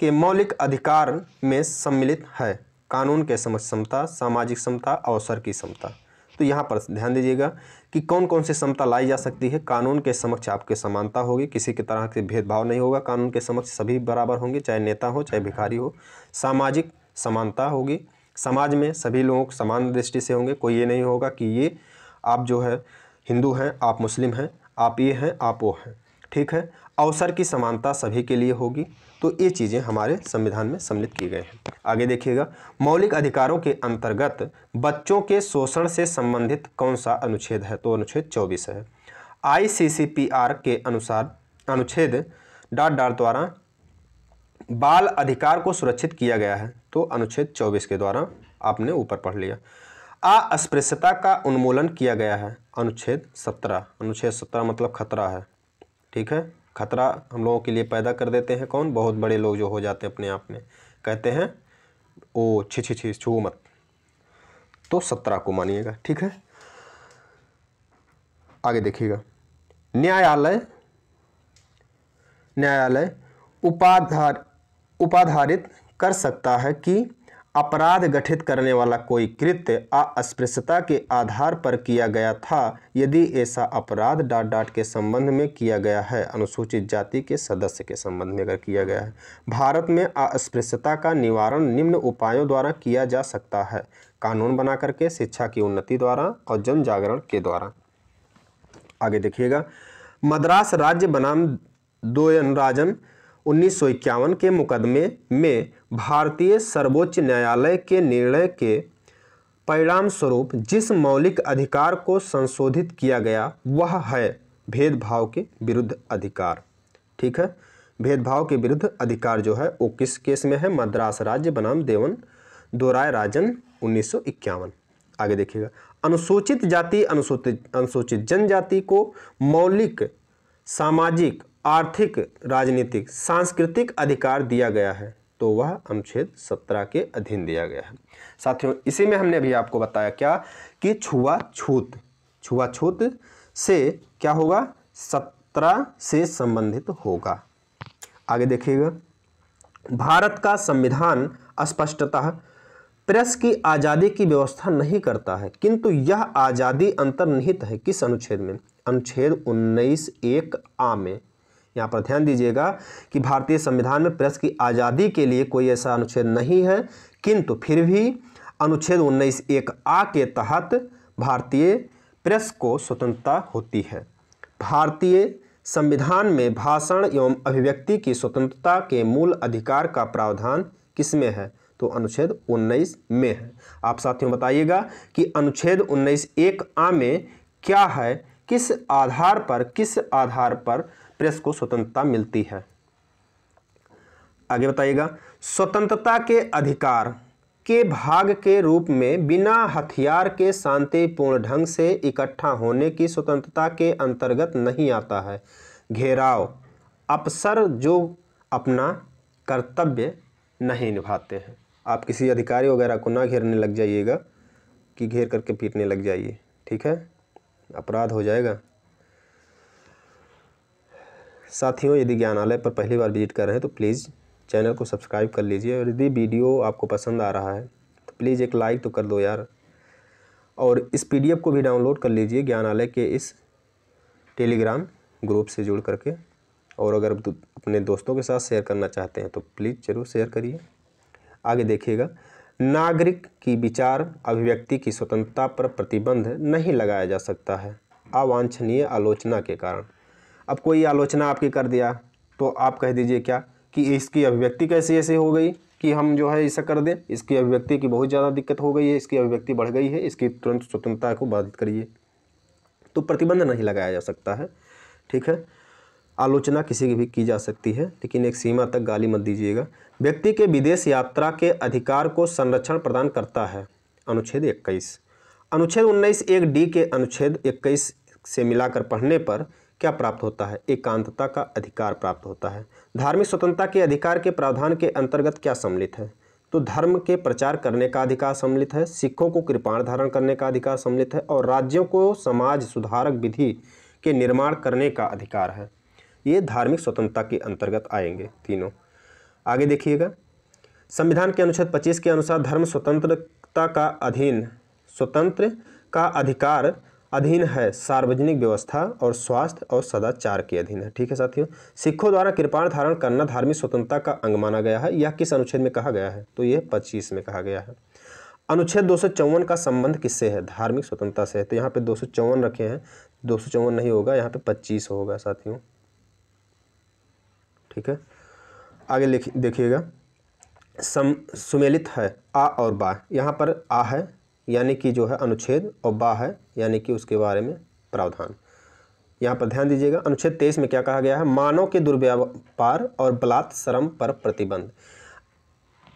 के मौलिक अधिकार में सम्मिलित है कानून के समझ समता सामाजिक समता अवसर की समता तो यहाँ पर ध्यान दीजिएगा कि कौन कौन सी समता लाई जा सकती है कानून के समक्ष आपके समानता होगी किसी के तरह से भेदभाव नहीं होगा कानून के समक्ष सभी बराबर होंगे चाहे नेता हो चाहे भिखारी हो सामाजिक समानता होगी समाज में सभी लोग समान दृष्टि से होंगे कोई ये नहीं होगा कि ये आप जो है हिंदू हैं आप मुस्लिम हैं आप ये हैं आप वो हैं ठीक है अवसर की समानता सभी के लिए होगी तो ये चीज़ें हमारे संविधान में सम्मिलित की गए हैं आगे देखिएगा मौलिक अधिकारों के अंतर्गत बच्चों के शोषण से संबंधित कौन सा अनुच्छेद है तो अनुच्छेद चौबीस है आईसीसीपीआर के अनुसार अनुच्छेद डाट डाट द्वारा बाल अधिकार को सुरक्षित किया गया है तो अनुच्छेद चौबीस के द्वारा आपने ऊपर पढ़ लिया अस्पृश्यता का उन्मूलन किया गया है अनुच्छेद सत्रह अनुच्छेद सत्रह मतलब खतरा है ठीक है खतरा हम लोगों के लिए पैदा कर देते हैं कौन बहुत बड़े लोग जो हो जाते हैं अपने आप में कहते हैं ओ छि छि छी छू मत तो सत्रह को मानिएगा ठीक है आगे देखिएगा न्यायालय न्यायालय उपाधार उपाधारित कर सकता है कि अपराध गठित करने वाला कोई कृत्य अस्पृश्यता के आधार पर किया गया था यदि ऐसा अपराध डाट डाट के संबंध में किया गया है अनुसूचित जाति के सदस्य के संबंध में अगर किया गया है भारत में अस्पृश्यता का निवारण निम्न उपायों द्वारा किया जा सकता है कानून बना करके शिक्षा की उन्नति द्वारा और जन जागरण के द्वारा आगे देखिएगा मद्रास राज्य बनाम दोयन राजन उन्नीस के मुकदमे में भारतीय सर्वोच्च न्यायालय के निर्णय के परिणाम स्वरूप जिस मौलिक अधिकार को संशोधित किया गया वह है भेदभाव के विरुद्ध अधिकार ठीक है भेदभाव के विरुद्ध अधिकार जो है वो किस केस में है मद्रास राज्य बनाम देवन दोराय राजन उन्नीस आगे देखिएगा अनुसूचित जाति अनुसूचित अनुसूचित जनजाति को मौलिक सामाजिक आर्थिक राजनीतिक सांस्कृतिक अधिकार दिया गया है तो वह अनुच्छेद सत्रह के अधीन दिया गया है साथियों इसी में हमने अभी आपको बताया क्या कि छुआछूत छुआछूत से क्या होगा सत्रह से संबंधित होगा आगे देखिएगा भारत का संविधान स्पष्टतः प्रेस की आज़ादी की व्यवस्था नहीं करता है किंतु यह आज़ादी अंतर्निहित है किस अनुच्छेद में अनुच्छेद उन्नीस एक आ में यहाँ पर ध्यान दीजिएगा कि भारतीय संविधान में प्रेस की आज़ादी के लिए कोई ऐसा अनुच्छेद नहीं है किंतु फिर भी अनुच्छेद उन्नीस एक आ के तहत भारतीय प्रेस को स्वतंत्रता होती है भारतीय संविधान में भाषण एवं अभिव्यक्ति की स्वतंत्रता के मूल अधिकार का प्रावधान किसमें है तो अनुच्छेद 19 में है आप साथियों बताइएगा कि अनुच्छेद 19 एक आ में क्या है किस आधार पर किस आधार पर प्रेस को स्वतंत्रता मिलती है आगे बताइएगा स्वतंत्रता के अधिकार के भाग के रूप में बिना हथियार के शांतिपूर्ण ढंग से इकट्ठा होने की स्वतंत्रता के अंतर्गत नहीं आता है घेराव अफसर जो अपना कर्तव्य नहीं निभाते हैं आप किसी अधिकारी वगैरह को ना घेरने लग जाइएगा कि घेर करके पीटने लग जाइए ठीक है अपराध हो जाएगा साथियों यदि ज्ञानालय पर पहली बार विजिट कर रहे हैं तो प्लीज़ चैनल को सब्सक्राइब कर लीजिए और यदि वीडियो आपको पसंद आ रहा है तो प्लीज़ एक लाइक तो कर दो यार और इस पी को भी डाउनलोड कर लीजिए ज्ञानालय के इस टेलीग्राम ग्रुप से जुड़ करके और अगर अपने दोस्तों के साथ शेयर करना चाहते हैं तो प्लीज़ ज़रूर शेयर करिए आगे देखिएगा नागरिक की विचार अभिव्यक्ति की स्वतंत्रता पर प्रतिबंध नहीं लगाया जा सकता है अवांछनीय आलोचना के कारण अब कोई आलोचना आपकी कर दिया तो आप कह दीजिए क्या कि इसकी अभिव्यक्ति कैसे ऐसे हो गई कि हम जो है ऐसा कर दें इसकी अभिव्यक्ति की बहुत ज़्यादा दिक्कत हो गई है इसकी अभिव्यक्ति बढ़ गई है इसकी तुरंत स्वतंत्रता को बाधित करिए तो प्रतिबंध नहीं लगाया जा सकता है ठीक है आलोचना किसी की भी की जा सकती है लेकिन एक सीमा तक गाली मत दीजिएगा व्यक्ति के विदेश यात्रा के अधिकार को संरक्षण प्रदान करता है अनुच्छेद इक्कीस अनुच्छेद उन्नीस एक डी के अनुच्छेद इक्कीस से मिलाकर पढ़ने पर क्या प्राप्त होता है एकांतता का अधिकार प्राप्त होता है धार्मिक स्वतंत्रता के अधिकार के प्रावधान के अंतर्गत क्या सम्मिलित है तो धर्म के प्रचार करने का अधिकार सम्मिलित है सिखों को कृपाण धारण करने का अधिकार सम्मिलित है और राज्यों को समाज सुधारक विधि के निर्माण करने का अधिकार है ये धार्मिक स्वतंत्रता के अंतर्गत आएंगे तीनों आगे देखिएगा संविधान के अनुच्छेद 25 के अनुसार धर्म स्वतंत्रता का अधीन स्वतंत्र का अधिकार अधीन है सार्वजनिक व्यवस्था और स्वास्थ्य और सदाचार के अधीन है ठीक है साथियों सिखों द्वारा कृपाण धारण करना धार्मिक स्वतंत्रता का अंग माना गया है यह किस अनुच्छेद में कहा गया है तो यह पच्चीस में कहा गया है अनुच्छेद दो का संबंध किससे है धार्मिक स्वतंत्रता से है तो यहाँ पे दो रखे हैं दो नहीं होगा यहाँ पे पच्चीस होगा साथियों ठीक है आगे देखिएगा सम सुमेलित है आ और बा यहाँ पर आ है यानी कि जो है अनुच्छेद और बा है यानी कि उसके बारे में प्रावधान यहाँ पर ध्यान दीजिएगा अनुच्छेद तेईस में क्या कहा गया है मानव के दुर्व्यापार और बलात् श्रम पर प्रतिबंध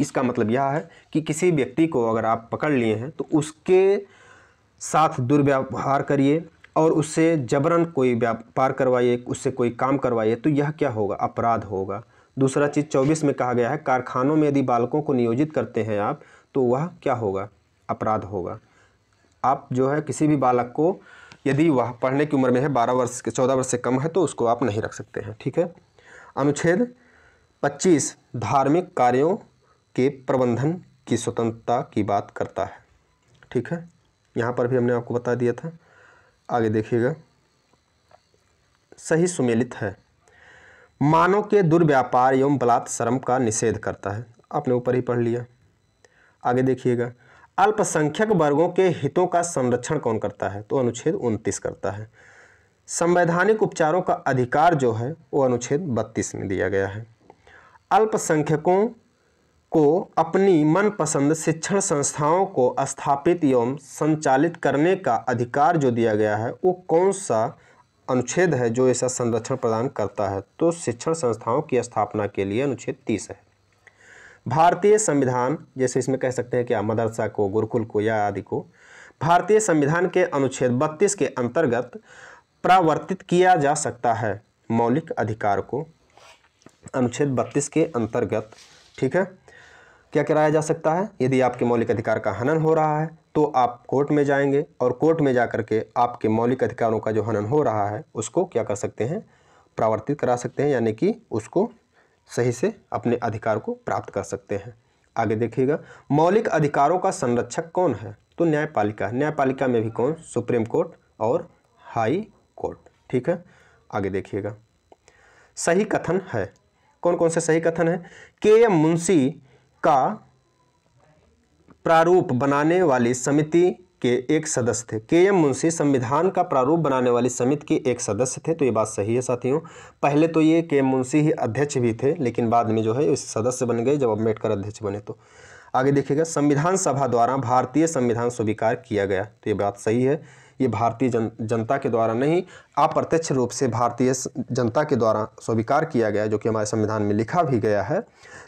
इसका मतलब यह है कि किसी व्यक्ति को अगर आप पकड़ लिए हैं तो उसके साथ दुर्व्यवहार करिए और उससे जबरन कोई व्यापार करवाइए उससे कोई काम करवाइए तो यह क्या होगा अपराध होगा दूसरा चीज़ चौबीस में कहा गया है कारखानों में यदि बालकों को नियोजित करते हैं आप तो वह क्या होगा अपराध होगा आप जो है किसी भी बालक को यदि वह पढ़ने की उम्र में है बारह वर्ष के चौदह वर्ष से कम है तो उसको आप नहीं रख सकते हैं ठीक है अनुच्छेद पच्चीस धार्मिक कार्यों के प्रबंधन की स्वतंत्रता की बात करता है ठीक है यहाँ पर भी हमने आपको बता दिया था आगे देखिएगा सही सुमेलित है मानव के दुर्व्यापार एवं बलात्म का निषेध करता है आपने ऊपर ही पढ़ लिया आगे देखिएगा अल्पसंख्यक वर्गों के हितों का संरक्षण कौन करता है तो अनुच्छेद उनतीस करता है संवैधानिक उपचारों का अधिकार जो है वो अनुच्छेद बत्तीस में दिया गया है अल्पसंख्यकों को अपनी मनपसंद शिक्षण संस्थाओं को स्थापित एवं संचालित करने का अधिकार जो दिया गया है वो कौन सा अनुच्छेद है जो ऐसा संरक्षण प्रदान करता है तो शिक्षण संस्थाओं की स्थापना के लिए अनुच्छेद तीस है भारतीय संविधान जैसे इसमें कह सकते हैं कि मदरसा को गुरुकुल को या आदि को भारतीय संविधान के अनुच्छेद 32 के अंतर्गत प्रावर्तित किया जा सकता है मौलिक अधिकार को अनुच्छेद 32 के अंतर्गत ठीक है क्या कराया जा सकता है यदि आपके मौलिक अधिकार का हनन हो रहा है तो आप कोर्ट में जाएंगे और कोर्ट में जा के आपके मौलिक अधिकारों का जो हनन हो रहा है उसको क्या कर सकते हैं प्रावर्तित करा सकते हैं यानी कि उसको सही से अपने अधिकार को प्राप्त कर सकते हैं आगे देखिएगा मौलिक अधिकारों का संरक्षक कौन है तो न्यायपालिका न्यायपालिका में भी कौन सुप्रीम कोर्ट और हाई कोर्ट ठीक है आगे देखिएगा सही कथन है कौन कौन से सही कथन है के एम मुंशी का प्रारूप बनाने वाली समिति के एक सदस्य थे के एम मुंशी संविधान का प्रारूप बनाने वाली समिति के एक सदस्य थे तो ये बात सही है साथियों पहले तो ये के एम मुंशी ही अध्यक्ष भी थे लेकिन बाद में जो है इस सदस्य बन गए जब अम्बेडकर अध्यक्ष बने तो आगे देखिएगा संविधान सभा द्वारा भारतीय संविधान स्वीकार किया गया तो ये बात सही है ये भारतीय जन जनता के द्वारा नहीं अप्रत्यक्ष रूप से भारतीय जनता के द्वारा स्वीकार किया गया जो कि हमारे संविधान में लिखा भी गया है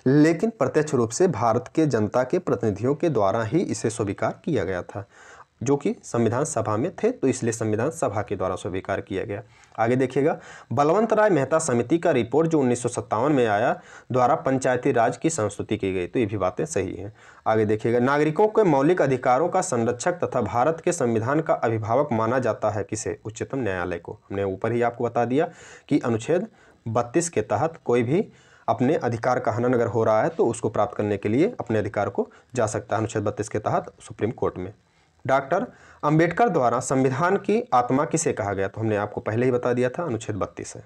लेकिन प्रत्यक्ष रूप से भारत के जनता के प्रतिनिधियों के द्वारा ही इसे स्वीकार किया गया था जो कि संविधान सभा में थे तो इसलिए संविधान सभा के द्वारा स्वीकार किया गया आगे देखिएगा बलवंत राय मेहता समिति का रिपोर्ट जो उन्नीस में आया द्वारा पंचायती राज की संस्तुति की गई तो ये भी बातें सही हैं आगे देखिएगा नागरिकों के मौलिक अधिकारों का संरक्षक तथा भारत के संविधान का अभिभावक माना जाता है किसे उच्चतम न्यायालय को हमने ऊपर ही आपको बता दिया कि अनुच्छेद बत्तीस के तहत कोई भी अपने अधिकार का हनन अगर हो रहा है तो उसको प्राप्त करने के लिए अपने अधिकार को जा सकता है अनुच्छेद बत्तीस के तहत सुप्रीम कोर्ट में डॉक्टर अंबेडकर द्वारा संविधान की आत्मा किसे कहा गया तो हमने आपको पहले ही बता दिया था अनुच्छेद बत्तीस है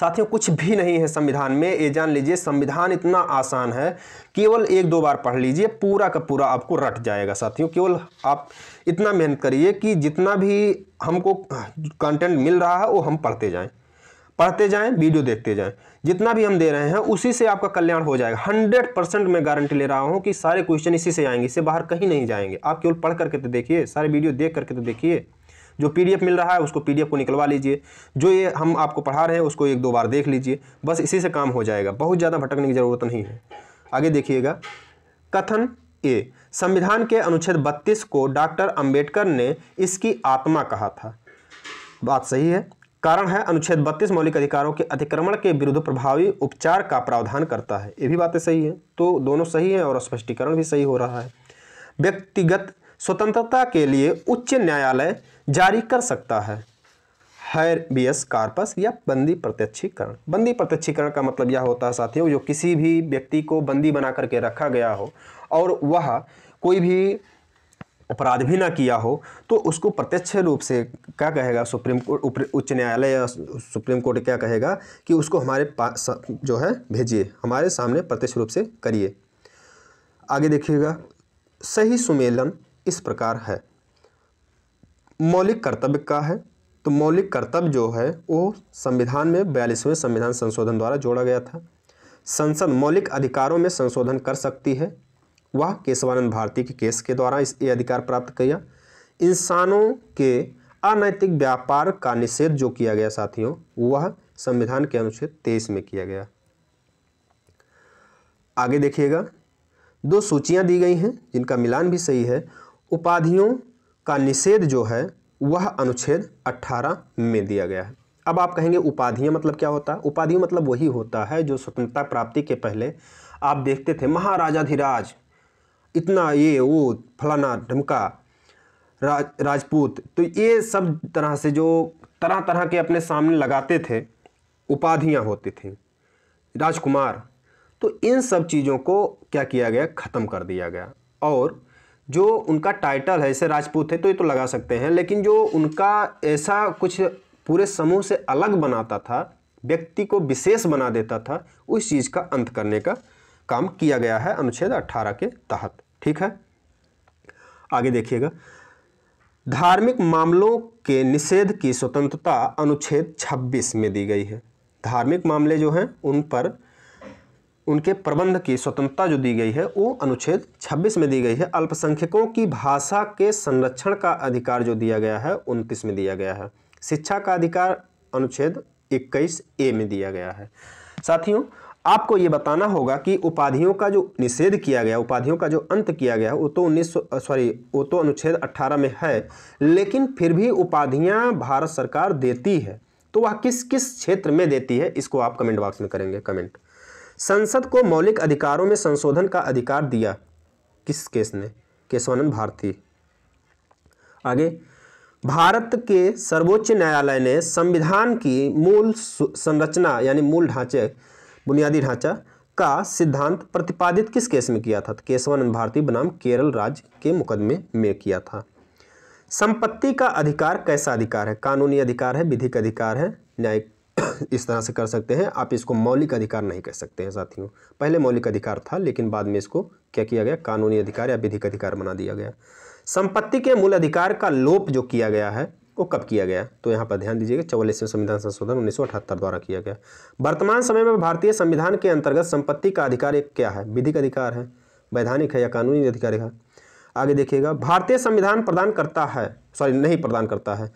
साथियों कुछ भी नहीं है संविधान में ये जान लीजिए संविधान इतना आसान है केवल एक दो बार पढ़ लीजिए पूरा का पूरा आपको रट जाएगा साथियों केवल आप इतना मेहनत करिए कि जितना भी हमको कंटेंट मिल रहा है वो हम पढ़ते जाएं पढ़ते जाएं वीडियो देखते जाएं जितना भी हम दे रहे हैं उसी से आपका कल्याण हो जाएगा हंड्रेड परसेंट मैं गारंटी ले रहा हूँ कि सारे क्वेश्चन इसी से आएंगे इससे बाहर कहीं नहीं जाएंगे आप केवल पढ़ करके तो देखिए सारे वीडियो देख करके तो देखिए जो पीडीएफ मिल रहा है उसको पीडीएफ को निकलवा लीजिए जो ये हम आपको पढ़ा रहे हैं उसको एक दो बार देख लीजिए बस इसी से काम हो जाएगा बहुत ज़्यादा भटकने की ज़रूरत नहीं है आगे देखिएगा कथन ए संविधान के अनुच्छेद बत्तीस को डॉक्टर अम्बेडकर ने इसकी आत्मा कहा था बात सही है कारण है अनुच्छेद बत्तीस मौलिक अधिकारों के अतिक्रमण के विरुद्ध प्रभावी उपचार का प्रावधान करता है ये भी बातें सही हैं तो दोनों सही हैं और स्पष्टीकरण भी सही हो रहा है व्यक्तिगत स्वतंत्रता के लिए उच्च न्यायालय जारी कर सकता है एस कार्पस या बंदी प्रत्यक्षीकरण बंदी प्रत्यक्षीकरण का मतलब यह होता है साथियों जो किसी भी व्यक्ति को बंदी बना करके रखा गया हो और वह कोई भी अपराध भी ना किया हो तो उसको प्रत्यक्ष रूप से क्या कहेगा सुप्रीम कोर्ट उच्च न्यायालय या सुप्रीम कोर्ट क्या कहेगा कि उसको हमारे पास जो है भेजिए हमारे सामने प्रत्यक्ष रूप से करिए आगे देखिएगा सही सुमेलन इस प्रकार है मौलिक कर्तव्य का है तो मौलिक कर्तव्य जो है वो संविधान में बयालीसवें संविधान संशोधन द्वारा जोड़ा गया था संसद मौलिक अधिकारों में संशोधन कर सकती है वह केशवानंद भारती के केस के द्वारा इस ये अधिकार प्राप्त किया इंसानों के अनैतिक व्यापार का निषेध जो किया गया साथियों वह संविधान के अनुच्छेद तेईस में किया गया आगे देखिएगा दो सूचियां दी गई हैं जिनका मिलान भी सही है उपाधियों का निषेध जो है वह अनुच्छेद 18 में दिया गया है अब आप कहेंगे उपाधियां मतलब क्या होता है उपाधियों मतलब वही होता है जो स्वतंत्रता प्राप्ति के पहले आप देखते थे महाराजाधिराज इतना ये वो फलाना ढमका राज राजपूत तो ये सब तरह से जो तरह तरह के अपने सामने लगाते थे उपाधियाँ होती थी राजकुमार तो इन सब चीज़ों को क्या किया गया ख़त्म कर दिया गया और जो उनका टाइटल है जैसे राजपूत है तो ये तो लगा सकते हैं लेकिन जो उनका ऐसा कुछ पूरे समूह से अलग बनाता था व्यक्ति को विशेष बना देता था उस चीज़ का अंत करने का काम किया गया है अनुच्छेद 18 के तहत ठीक है आगे देखिएगा धार्मिक मामलों के निषेध की स्वतंत्रता अनुच्छेद 26 में दी गई है धार्मिक मामले जो हैं उन पर उनके प्रबंध की स्वतंत्रता जो दी गई है वो अनुच्छेद 26 में दी गई है अल्पसंख्यकों की भाषा के संरक्षण का अधिकार जो दिया गया है उनतीस में दिया गया है शिक्षा का अधिकार अनुच्छेद 21 ए में दिया गया है साथियों आपको ये बताना होगा कि उपाधियों का जो निषेध किया गया उपाधियों का जो अंत किया गया वो तो उन्नीस सॉरी वो तो अनुच्छेद 18 में है लेकिन फिर भी उपाधियां भारत सरकार देती है तो वह किस किस क्षेत्र में देती है इसको आप कमेंट बॉक्स में करेंगे कमेंट संसद को मौलिक अधिकारों में संशोधन का अधिकार दिया किस केस ने केशवानंद भारती आगे भारत के सर्वोच्च न्यायालय ने संविधान की मूल संरचना यानी मूल ढांचे बुनियादी ढांचा का सिद्धांत प्रतिपादित किस केस में किया था तो केशवानंद भारती बनाम केरल राज्य के मुकदमे में किया था संपत्ति का अधिकार कैसा अधिकार है कानूनी अधिकार है विधिक अधिकार है न्यायिक (coughs) इस तरह से कर सकते हैं आप इसको मौलिक अधिकार नहीं कह सकते हैं साथियों पहले मौलिक अधिकार था लेकिन बाद में इसको क्या किया गया कानूनी अधिकार या विधिक अधिकार बना दिया गया संपत्ति के मूल अधिकार का लोप जो किया गया है को कब किया गया तो यहाँ पर ध्यान दीजिएगा चौवालीसवें संविधान संशोधन उन्नीस द्वारा किया गया वर्तमान समय में भारतीय संविधान के अंतर्गत संपत्ति का अधिकार एक क्या है विधिक अधिकार है वैधानिक है या कानूनी अधिकार है आगे देखिएगा भारतीय संविधान प्रदान करता है सॉरी नहीं प्रदान करता है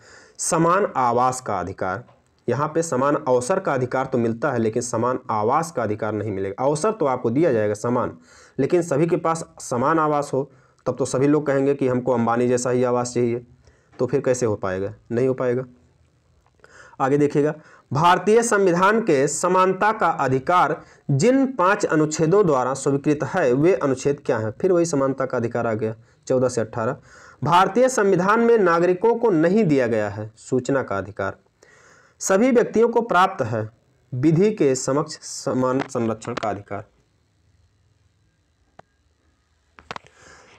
समान आवास का अधिकार यहाँ पे समान अवसर का अधिकार तो मिलता है लेकिन समान आवास का अधिकार नहीं मिलेगा अवसर तो आपको दिया जाएगा समान लेकिन सभी के पास समान आवास हो तब तो सभी लोग कहेंगे कि हमको अंबानी जैसा ही आवास चाहिए तो फिर कैसे हो पाएगा नहीं हो पाएगा आगे देखिएगा भारतीय संविधान के समानता का अधिकार जिन पांच अनुच्छेदों द्वारा स्वीकृत है वे अनुच्छेद क्या हैं फिर वही समानता का अधिकार आ गया चौदह से अट्ठारह भारतीय संविधान में नागरिकों को नहीं दिया गया है सूचना का अधिकार सभी व्यक्तियों को प्राप्त है विधि के समक्ष समान संरक्षण का अधिकार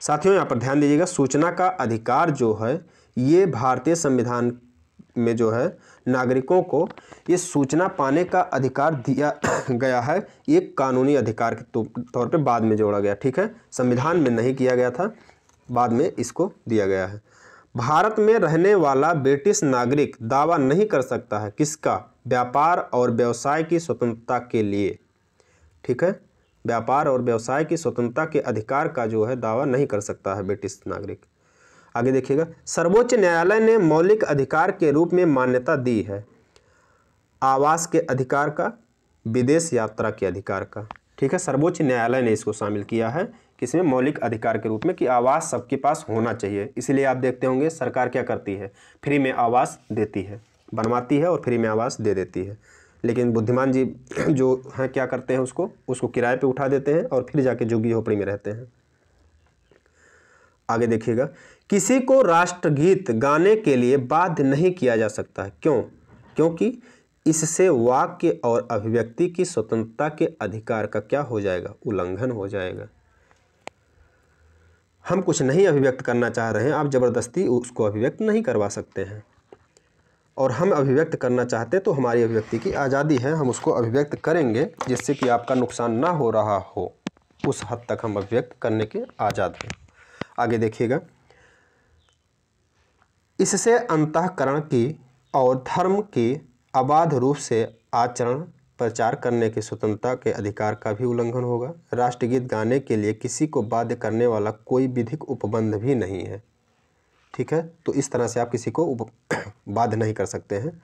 साथियों यहाँ पर ध्यान दीजिएगा सूचना का अधिकार जो है ये भारतीय संविधान में जो है नागरिकों को ये सूचना पाने का अधिकार दिया (coughs) गया है ये कानूनी अधिकार के तौर पे बाद में जोड़ा गया ठीक है संविधान में नहीं किया गया था बाद में इसको दिया गया है भारत में रहने वाला ब्रिटिश नागरिक दावा नहीं कर सकता है किसका व्यापार और व्यवसाय की स्वतंत्रता के लिए ठीक है व्यापार और व्यवसाय की स्वतंत्रता के अधिकार का जो है दावा नहीं कर सकता है ब्रिटिश नागरिक आगे देखिएगा सर्वोच्च न्यायालय ने मौलिक अधिकार के रूप में मान्यता दी है आवास के अधिकार का विदेश यात्रा के अधिकार का ठीक है सर्वोच्च न्यायालय ने इसको शामिल किया है किसमें मौलिक अधिकार के रूप में कि आवास सबके पास होना चाहिए इसलिए आप देखते होंगे सरकार क्या करती है फ्री में आवास देती है बनवाती है और फ्री में आवास दे देती है लेकिन बुद्धिमान जी जो हैं क्या करते हैं उसको उसको किराए पे उठा देते हैं और फिर जाके जोगी झोपड़ी में रहते हैं आगे देखिएगा किसी को राष्ट्रगीत गाने के लिए बाध्य नहीं किया जा सकता है क्यों क्योंकि इससे वाक्य और अभिव्यक्ति की स्वतंत्रता के अधिकार का क्या हो जाएगा उल्लंघन हो जाएगा हम कुछ नहीं अभिव्यक्त करना चाह रहे हैं आप ज़बरदस्ती उसको अभिव्यक्त नहीं करवा सकते हैं और हम अभिव्यक्त करना चाहते हैं तो हमारी अभिव्यक्ति की आज़ादी है हम उसको अभिव्यक्त करेंगे जिससे कि आपका नुकसान ना हो रहा हो उस हद तक हम अभिव्यक्त करने के आज़ाद हैं आगे देखिएगा इससे अंतकरण की और धर्म की अबाध रूप से आचरण प्रचार करने की स्वतंत्रता के अधिकार का भी उल्लंघन होगा राष्ट्रगीत गाने के लिए किसी को बाध्य करने वाला कोई विधिक उपबंध भी नहीं है ठीक है तो इस तरह से आप किसी को उप (coughs) बाध्य नहीं कर सकते हैं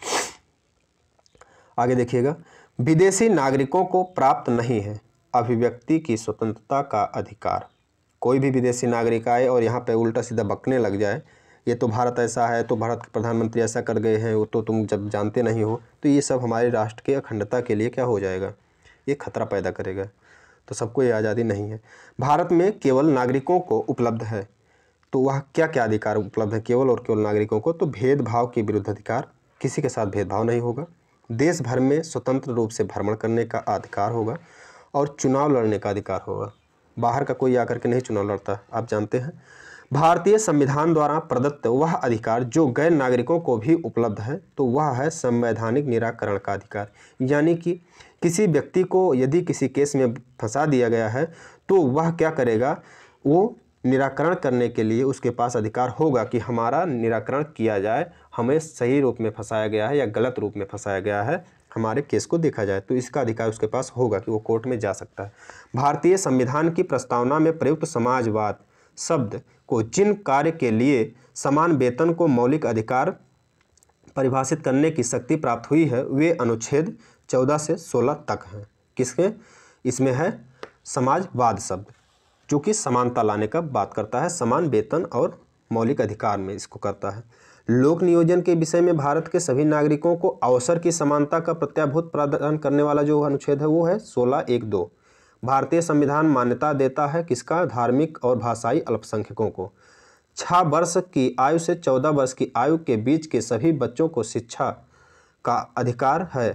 आगे देखिएगा विदेशी नागरिकों को प्राप्त नहीं है अभिव्यक्ति की स्वतंत्रता का अधिकार कोई भी विदेशी नागरिक आए और यहाँ पर उल्टा सीधा बकने लग जाए ये तो भारत ऐसा है तो भारत के प्रधानमंत्री ऐसा कर गए हैं वो तो तुम जब जानते नहीं हो तो ये सब हमारे राष्ट्र के अखंडता के लिए क्या हो जाएगा ये खतरा पैदा करेगा तो सबको ये आज़ादी नहीं है भारत में केवल नागरिकों को उपलब्ध है तो वह क्या क्या अधिकार उपलब्ध है केवल और केवल नागरिकों को तो भेदभाव के विरुद्ध अधिकार किसी के साथ भेदभाव नहीं होगा देश भर में स्वतंत्र रूप से भ्रमण करने का अधिकार होगा और चुनाव लड़ने का अधिकार होगा बाहर का कोई आकर के नहीं चुनाव लड़ता आप जानते हैं भारतीय संविधान द्वारा प्रदत्त वह अधिकार जो गैर नागरिकों को भी उपलब्ध है तो वह है संवैधानिक निराकरण का अधिकार यानी कि किसी व्यक्ति को यदि किसी केस में फंसा दिया गया है तो वह क्या करेगा वो निराकरण करने के लिए उसके पास अधिकार होगा कि हमारा निराकरण किया जाए हमें सही रूप में फंसाया गया है या गलत रूप में फंसाया गया है हमारे केस को देखा जाए तो इसका अधिकार उसके पास होगा कि वो कोर्ट में जा सकता है भारतीय संविधान की प्रस्तावना में प्रयुक्त समाजवाद शब्द को जिन कार्य के लिए समान वेतन को मौलिक अधिकार परिभाषित करने की शक्ति प्राप्त हुई है वे अनुच्छेद चौदह से सोलह तक हैं किसके इसमें है समाजवाद शब्द जो कि समानता लाने का बात करता है समान वेतन और मौलिक अधिकार में इसको करता है लोक नियोजन के विषय में भारत के सभी नागरिकों को अवसर की समानता का प्रत्याभूत प्रदान करने वाला जो अनुच्छेद है वो है सोलह एक दो भारतीय संविधान मान्यता देता है किसका धार्मिक और भाषाई अल्पसंख्यकों को छः वर्ष की आयु से चौदह वर्ष की आयु के बीच के सभी बच्चों को शिक्षा का अधिकार है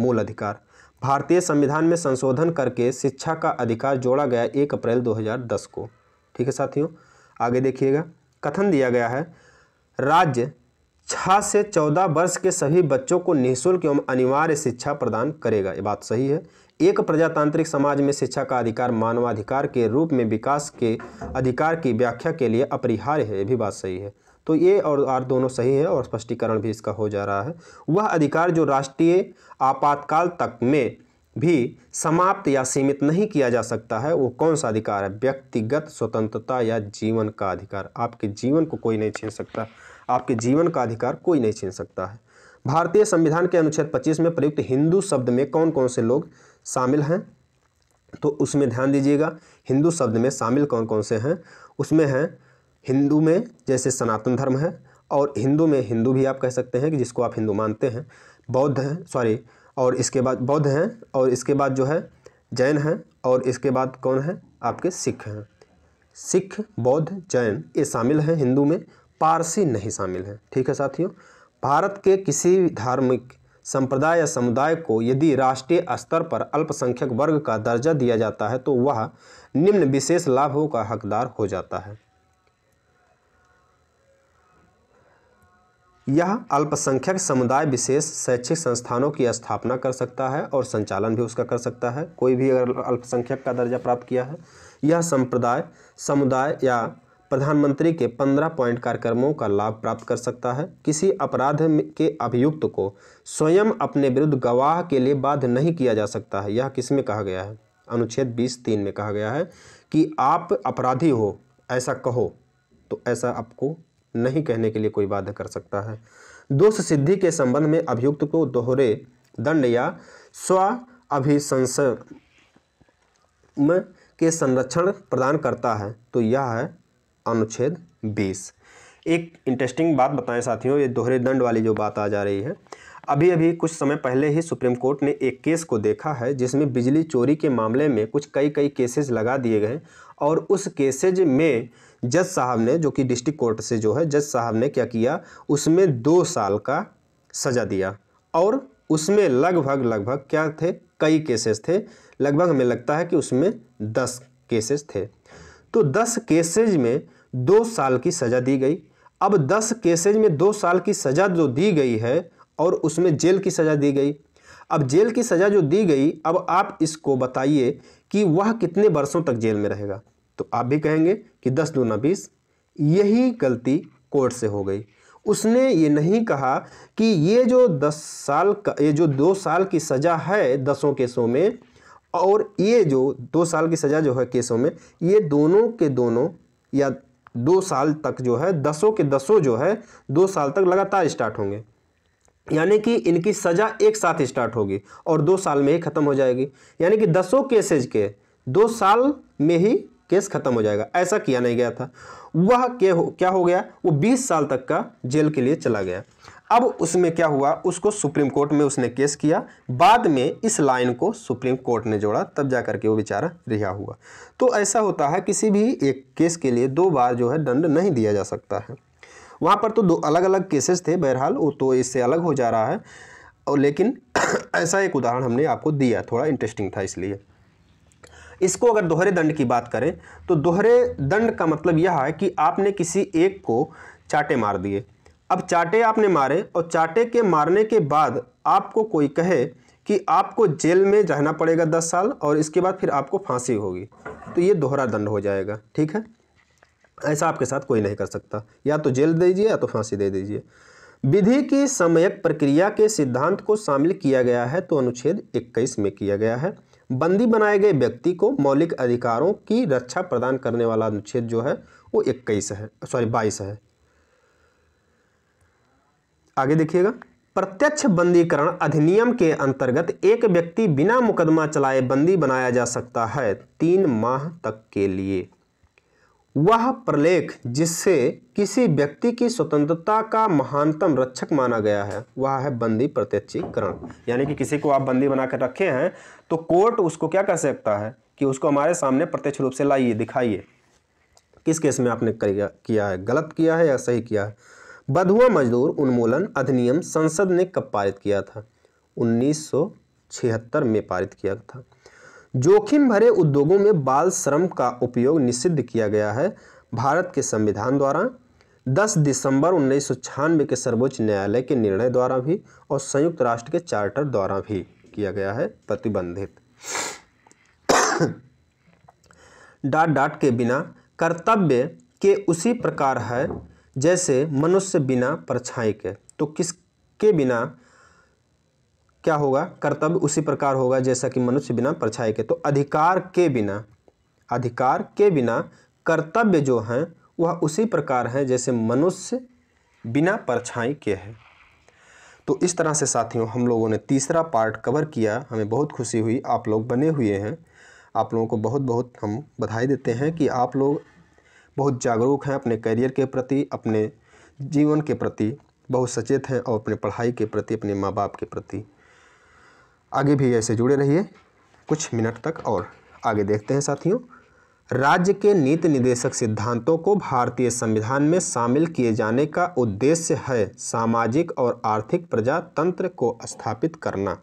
मूल अधिकार भारतीय संविधान में संशोधन करके शिक्षा का अधिकार जोड़ा गया एक अप्रैल 2010 को ठीक है साथियों आगे देखिएगा कथन दिया गया है राज्य छः से चौदह वर्ष के सभी बच्चों को निःशुल्क एवं अनिवार्य शिक्षा प्रदान करेगा ये बात सही है एक प्रजातांत्रिक समाज में शिक्षा का अधिकार मानवाधिकार के रूप में विकास के अधिकार की व्याख्या के लिए अपरिहार्य है ये भी बात सही है तो ये और आर दोनों सही है और स्पष्टीकरण भी इसका हो जा रहा है वह अधिकार जो राष्ट्रीय आपातकाल तक में भी समाप्त या सीमित नहीं किया जा सकता है वो कौन सा अधिकार है व्यक्तिगत स्वतंत्रता या जीवन का अधिकार आपके जीवन को कोई नहीं छीन सकता आपके जीवन का अधिकार कोई नहीं छीन सकता है भारतीय संविधान के अनुच्छेद 25 में प्रयुक्त हिंदू शब्द में कौन कौन से लोग शामिल हैं तो उसमें ध्यान दीजिएगा हिंदू शब्द में शामिल कौन कौन से हैं उसमें हैं हिंदू में जैसे सनातन धर्म है और हिंदू में हिंदू भी आप कह सकते हैं कि जिसको आप हिंदू मानते हैं बौद्ध हैं सॉरी और इसके बाद बौद्ध हैं और इसके बाद जो है जैन हैं और इसके बाद कौन है आपके सिख हैं सिख बौद्ध जैन ये शामिल हैं हिंदू में पारसी नहीं शामिल हैं ठीक है साथियों भारत के किसी धार्मिक संप्रदाय या समुदाय को यदि राष्ट्रीय स्तर पर अल्पसंख्यक वर्ग का दर्जा दिया जाता है तो वह निम्न विशेष लाभों का हकदार हो जाता है यह अल्पसंख्यक समुदाय विशेष शैक्षिक संस्थानों की स्थापना कर सकता है और संचालन भी उसका कर सकता है कोई भी अगर अल्पसंख्यक का दर्जा प्राप्त किया है यह संप्रदाय समुदाय या प्रधानमंत्री के पंद्रह पॉइंट कार्यक्रमों का लाभ प्राप्त कर सकता है किसी अपराध के अभियुक्त को स्वयं अपने विरुद्ध गवाह के लिए बाध्य नहीं किया जा सकता है यह किस में कहा गया है अनुच्छेद बीस तीन में कहा गया है कि आप अपराधी हो ऐसा कहो तो ऐसा आपको नहीं कहने के लिए कोई बाध्य कर सकता है दोष सिद्धि के संबंध में अभियुक्त को दोहरे दंड या स्व अभिशंस में के संरक्षण प्रदान करता है तो यह है अनुच्छेद 20 एक इंटरेस्टिंग बात बताएं साथियों ये दोहरे दंड वाली जो बात आ जा रही है अभी अभी कुछ समय पहले ही सुप्रीम कोर्ट ने एक केस को देखा है जिसमें बिजली चोरी के मामले में कुछ कई कई केसेज लगा दिए गए और उस केसेज में जज साहब ने जो कि डिस्ट्रिक्ट कोर्ट से जो है जज साहब ने क्या किया उसमें दो साल का सज़ा दिया और उसमें लगभग लगभग क्या थे कई केसेस थे लगभग हमें लगता है कि उसमें दस केसेस थे तो 10 केसेज में दो साल की सज़ा दी गई अब 10 केसेज में दो साल की सज़ा जो दी गई है और उसमें जेल की सज़ा दी गई अब जेल की सज़ा जो दी गई अब आप इसको बताइए कि वह कितने वर्षों तक जेल में रहेगा तो आप भी कहेंगे कि दस दूना बीस यही गलती कोर्ट से हो गई उसने ये नहीं कहा कि ये जो दस साल का ये जो दो साल की सज़ा है दसों केसों में और ये जो दो साल की सज़ा जो है केसों में ये दोनों के दोनों या दो साल तक जो है दसों के दसों जो है दो साल तक लगातार स्टार्ट होंगे यानी कि इनकी सज़ा एक साथ स्टार्ट होगी और दो साल में ही ख़त्म हो जाएगी यानी कि दसों केसेज के दो साल में ही केस खत्म हो जाएगा ऐसा किया नहीं गया था वह क्या हो, गया वो 20 साल तक का जेल के लिए चला गया अब उसमें क्या हुआ उसको सुप्रीम कोर्ट में उसने केस किया बाद में इस लाइन को सुप्रीम कोर्ट ने जोड़ा तब जा करके वो बेचारा रिहा हुआ तो ऐसा होता है किसी भी एक केस के लिए दो बार जो है दंड नहीं दिया जा सकता है वहाँ पर तो दो अलग अलग केसेस थे बहरहाल वो तो इससे अलग हो जा रहा है और लेकिन (clears throat) ऐसा एक उदाहरण हमने आपको दिया थोड़ा इंटरेस्टिंग था इसलिए इसको अगर दोहरे दंड की बात करें तो दोहरे दंड का मतलब यह है कि आपने किसी एक को चाटे मार दिए अब चाटे आपने मारे और चाटे के मारने के बाद आपको कोई कहे कि आपको जेल में रहना पड़ेगा दस साल और इसके बाद फिर आपको फांसी होगी तो ये दोहरा दंड हो जाएगा ठीक है ऐसा आपके साथ कोई नहीं कर सकता या तो जेल दे दीजिए या तो फांसी दे दीजिए विधि की समयक प्रक्रिया के सिद्धांत को शामिल किया गया है तो अनुच्छेद 21 में किया गया है बंदी बनाए गए व्यक्ति को मौलिक अधिकारों की रक्षा प्रदान करने वाला अनुच्छेद जो है वो 21 है सॉरी 22 है आगे देखिएगा प्रत्यक्ष बंदीकरण अधिनियम के अंतर्गत एक व्यक्ति बिना मुकदमा चलाए बंदी बनाया जा सकता है तीन माह तक के लिए वह प्रलेख जिससे किसी व्यक्ति की स्वतंत्रता का महानतम रक्षक माना गया है वह है बंदी प्रत्यक्षीकरण यानी कि किसी को आप बंदी बनाकर रखे हैं तो कोर्ट उसको क्या कर सकता है कि उसको हमारे सामने प्रत्यक्ष रूप से लाइए दिखाइए किस केस में आपने किया है गलत किया है या सही किया है बधुआ मजदूर उन्मूलन अधिनियम संसद ने कब पारित किया था 1976 में पारित किया था जोखिम भरे उद्योगों में बाल श्रम का उपयोग निषिद्ध किया गया है भारत के संविधान द्वारा 10 दिसंबर उन्नीस के सर्वोच्च न्यायालय के निर्णय द्वारा भी और संयुक्त राष्ट्र के चार्टर द्वारा भी किया गया है प्रतिबंधित (coughs) डाट डाट के बिना कर्तव्य के उसी प्रकार है जैसे मनुष्य बिना परछाई के तो किसके बिना क्या होगा कर्तव्य उसी प्रकार होगा जैसा कि मनुष्य बिना परछाई के तो अधिकार के बिना अधिकार के बिना कर्तव्य जो हैं वह उसी प्रकार हैं जैसे मनुष्य बिना परछाई के है तो इस तरह से साथियों हम लोगों ने तीसरा पार्ट कवर किया हमें बहुत खुशी हुई आप लोग बने हुए हैं आप लोगों को बहुत बहुत हम बधाई देते हैं कि आप लोग बहुत जागरूक हैं अपने करियर के प्रति अपने जीवन के प्रति बहुत सचेत हैं और अपने पढ़ाई के प्रति अपने माँ बाप के प्रति आगे भी ऐसे जुड़े रहिए कुछ मिनट तक और आगे देखते हैं साथियों राज्य के नीति निदेशक सिद्धांतों को भारतीय संविधान में शामिल किए जाने का उद्देश्य है सामाजिक और आर्थिक प्रजातंत्र को स्थापित करना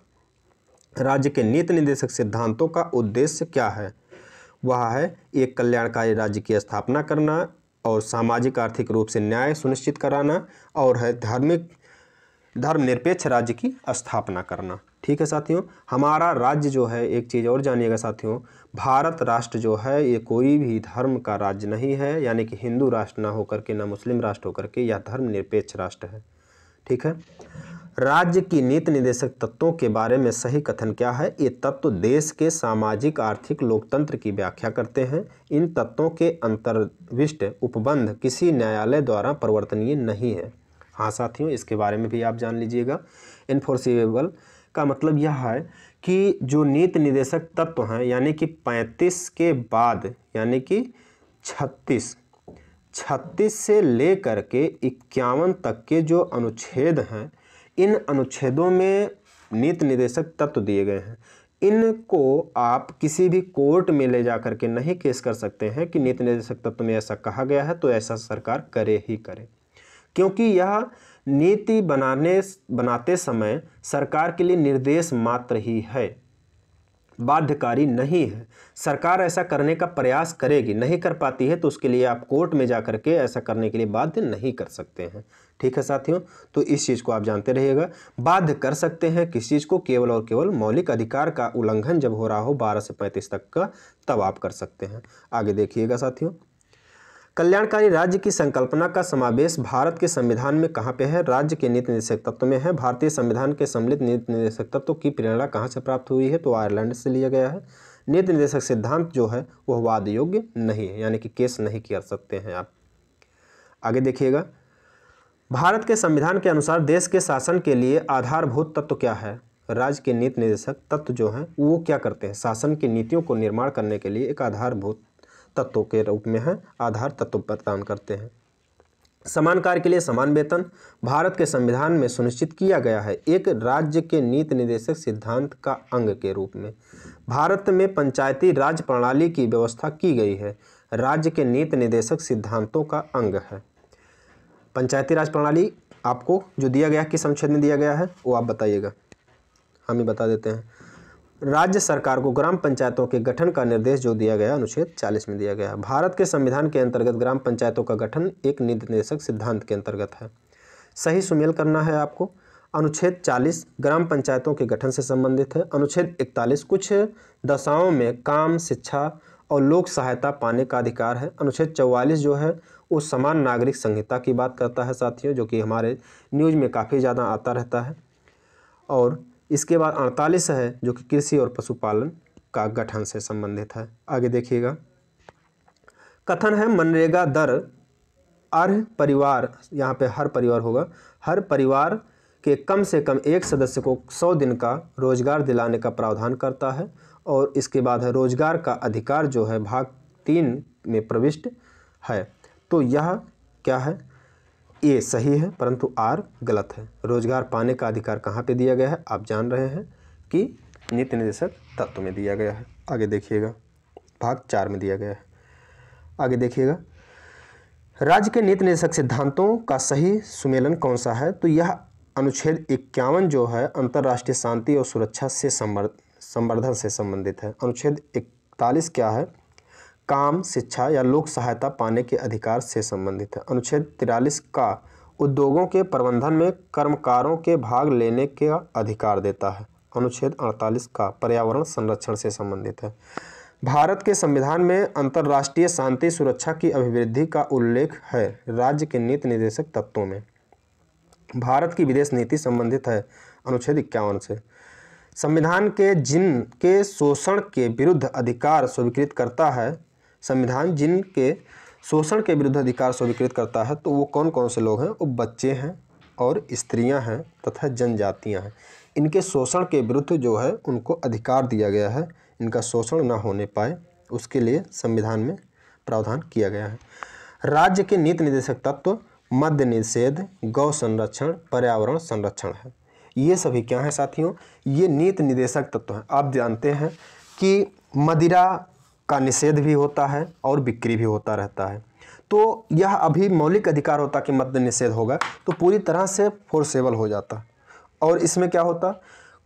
राज्य के नीति निदेशक सिद्धांतों का उद्देश्य क्या है वह है एक कल्याणकारी राज्य की स्थापना करना और सामाजिक आर्थिक रूप से न्याय सुनिश्चित कराना और है धार्मिक धर्मनिरपेक्ष राज्य की स्थापना करना ठीक है साथियों हमारा राज्य जो है एक चीज़ और जानिएगा साथियों भारत राष्ट्र जो है ये कोई भी धर्म का राज्य नहीं है यानी कि हिंदू राष्ट्र ना होकर के ना मुस्लिम राष्ट्र होकर के यह धर्मनिरपेक्ष राष्ट्र है ठीक है राज्य की नीति निदेशक तत्वों के बारे में सही कथन क्या है ये तत्व देश के सामाजिक आर्थिक लोकतंत्र की व्याख्या करते हैं इन तत्वों के अंतर्विष्ट उपबंध किसी न्यायालय द्वारा परिवर्तनीय नहीं है हाँ साथियों इसके बारे में भी आप जान लीजिएगा इन्फोर्सिबल का मतलब यह है कि जो नीति निदेशक तत्व हैं यानी कि पैंतीस के बाद यानी कि छत्तीस छत्तीस से लेकर के इक्यावन तक के जो अनुच्छेद हैं इन अनुच्छेदों में नीति निदेशक तत्व दिए गए हैं इनको आप किसी भी कोर्ट में ले जा कर के नहीं केस कर सकते हैं कि नीति निदेशक तत्व में ऐसा कहा गया है तो ऐसा सरकार करे ही करे क्योंकि यह नीति बनाने बनाते समय सरकार के लिए निर्देश मात्र ही है बाध्यकारी नहीं है सरकार ऐसा करने का प्रयास करेगी नहीं कर पाती है तो उसके लिए आप कोर्ट में जा कर के ऐसा करने के लिए बाध्य नहीं कर सकते हैं ठीक है साथियों तो इस चीज़ को आप जानते रहिएगा बाध्य कर सकते हैं किस चीज़ को केवल और केवल मौलिक अधिकार का उल्लंघन जब हो रहा हो बारह से पैंतीस तक का तब आप कर सकते हैं आगे देखिएगा साथियों कल्याणकारी राज्य की संकल्पना का समावेश भारत के संविधान में कहाँ पे है राज्य के नीति निर्देशक तत्व में है भारतीय संविधान के सम्मिलित नीति निर्देशक तत्व की प्रेरणा कहाँ से प्राप्त हुई है तो आयरलैंड से लिया गया है नीति निर्देशक सिद्धांत जो है वह वाद योग्य नहीं है यानी कि केस नहीं कर सकते हैं आप आगे देखिएगा भारत के संविधान के अनुसार देश के शासन के लिए आधारभूत तत्व क्या है राज्य के नीति निर्देशक तत्व जो हैं वो क्या करते हैं शासन की नीतियों को निर्माण करने के लिए एक आधारभूत तत्वों के रूप में है आधार तत्व प्रदान करते हैं समान कार्य के लिए समान वेतन भारत के संविधान में सुनिश्चित किया गया है एक राज्य के नीति निर्देशक सिद्धांत का अंग के रूप में भारत में पंचायती राज प्रणाली की व्यवस्था की गई है राज्य के नीति निर्देशक सिद्धांतों का अंग है पंचायती राज प्रणाली आपको जो दिया गया किस अनुच्छेद में दिया गया है वो आप बताइएगा हम ही बता देते हैं राज्य सरकार को ग्राम पंचायतों के गठन का निर्देश जो दिया गया अनुच्छेद 40 में दिया गया भारत के संविधान के अंतर्गत ग्राम पंचायतों का गठन एक निर्देशक सिद्धांत के अंतर्गत है सही सुमेल करना है आपको अनुच्छेद 40 ग्राम पंचायतों के गठन से संबंधित है अनुच्छेद 41 कुछ दशाओं में काम शिक्षा और लोक सहायता पाने का अधिकार है अनुच्छेद चौवालीस जो है उस समान नागरिक संहिता की बात करता है साथियों जो कि हमारे न्यूज में काफ़ी ज़्यादा आता रहता है और इसके बाद अड़तालीस है जो कि कृषि और पशुपालन का गठन से संबंधित है आगे देखिएगा कथन है मनरेगा दर अर् परिवार यहाँ पे हर परिवार होगा हर परिवार के कम से कम एक सदस्य को सौ दिन का रोजगार दिलाने का प्रावधान करता है और इसके बाद है रोजगार का अधिकार जो है भाग तीन में प्रविष्ट है तो यह क्या है ए सही है परंतु आर गलत है रोजगार पाने का अधिकार कहाँ पे दिया गया है आप जान रहे हैं कि नित्य निदेशक तत्व में दिया गया है आगे देखिएगा भाग चार में दिया गया है आगे देखिएगा राज्य के नीति निदेशक सिद्धांतों का सही सुमेलन कौन सा है तो यह अनुच्छेद इक्यावन जो है अंतर्राष्ट्रीय शांति और सुरक्षा से संवर्धन से संबंधित है अनुच्छेद इकतालीस क्या है काम शिक्षा या लोक सहायता पाने के अधिकार से संबंधित है अनुच्छेद तिरालीस का उद्योगों के प्रबंधन में कर्मकारों के भाग लेने का अधिकार देता है अनुच्छेद अड़तालीस का पर्यावरण संरक्षण से संबंधित है भारत के संविधान में अंतर्राष्ट्रीय शांति सुरक्षा की अभिवृद्धि का उल्लेख है राज्य के नीति निर्देशक तत्वों में भारत की विदेश नीति संबंधित है अनुच्छेद इक्यावन से संविधान के जिन के शोषण के विरुद्ध अधिकार स्वीकृत करता है संविधान जिनके शोषण के विरुद्ध अधिकार स्वीकृत करता है तो वो कौन कौन से लोग हैं वो बच्चे हैं और स्त्रियां हैं तथा जनजातियां हैं इनके शोषण के विरुद्ध जो है उनको अधिकार दिया गया है इनका शोषण ना होने पाए उसके लिए संविधान में प्रावधान किया गया है राज्य के नीति निदेशक तत्व तो मध्य निषेध गौ संरक्षण पर्यावरण संरक्षण है ये सभी क्या हैं साथियों ये नीति निदेशक तत्व हैं आप जानते हैं कि मदिरा का निषेध भी होता है और बिक्री भी होता रहता है तो यह अभी मौलिक अधिकार होता कि मद्य निषेध होगा तो पूरी तरह से फोर्सेबल हो जाता और इसमें क्या होता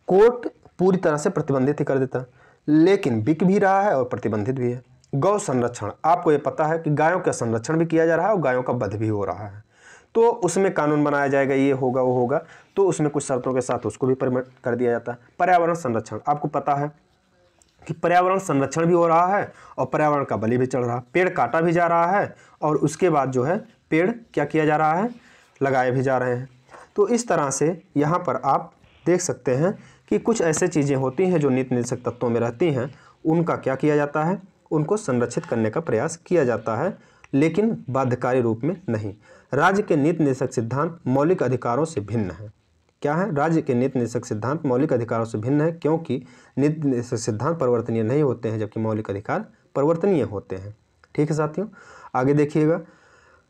कोर्ट पूरी तरह से प्रतिबंधित ही कर देता लेकिन बिक भी रहा है और प्रतिबंधित भी है गौ संरक्षण आपको ये पता है कि गायों का संरक्षण भी किया जा रहा है और गायों का वध भी हो रहा है तो उसमें कानून बनाया जाएगा ये होगा वो होगा तो उसमें कुछ शर्तों के साथ उसको भी परमिट कर दिया जाता है पर्यावरण संरक्षण आपको पता है कि पर्यावरण संरक्षण भी हो रहा है और पर्यावरण का बलि भी चढ़ रहा है पेड़ काटा भी जा रहा है और उसके बाद जो है पेड़ क्या किया जा रहा है लगाए भी जा रहे हैं तो इस तरह से यहाँ पर आप देख सकते हैं कि कुछ ऐसे चीज़ें होती हैं जो नीति निर्देशक तत्वों में रहती हैं उनका क्या किया जाता है उनको संरक्षित करने का प्रयास किया जाता है लेकिन बाध्यकारी रूप में नहीं राज्य के नीति निर्देशक सिद्धांत मौलिक अधिकारों से भिन्न हैं क्या है राज्य के नीति निषेक सिद्धांत मौलिक अधिकारों से भिन्न है क्योंकि नीति निषेक सिद्धांत परिवर्तनीय नहीं होते हैं जबकि मौलिक अधिकार परिवर्तनीय होते हैं ठीक है साथियों आगे देखिएगा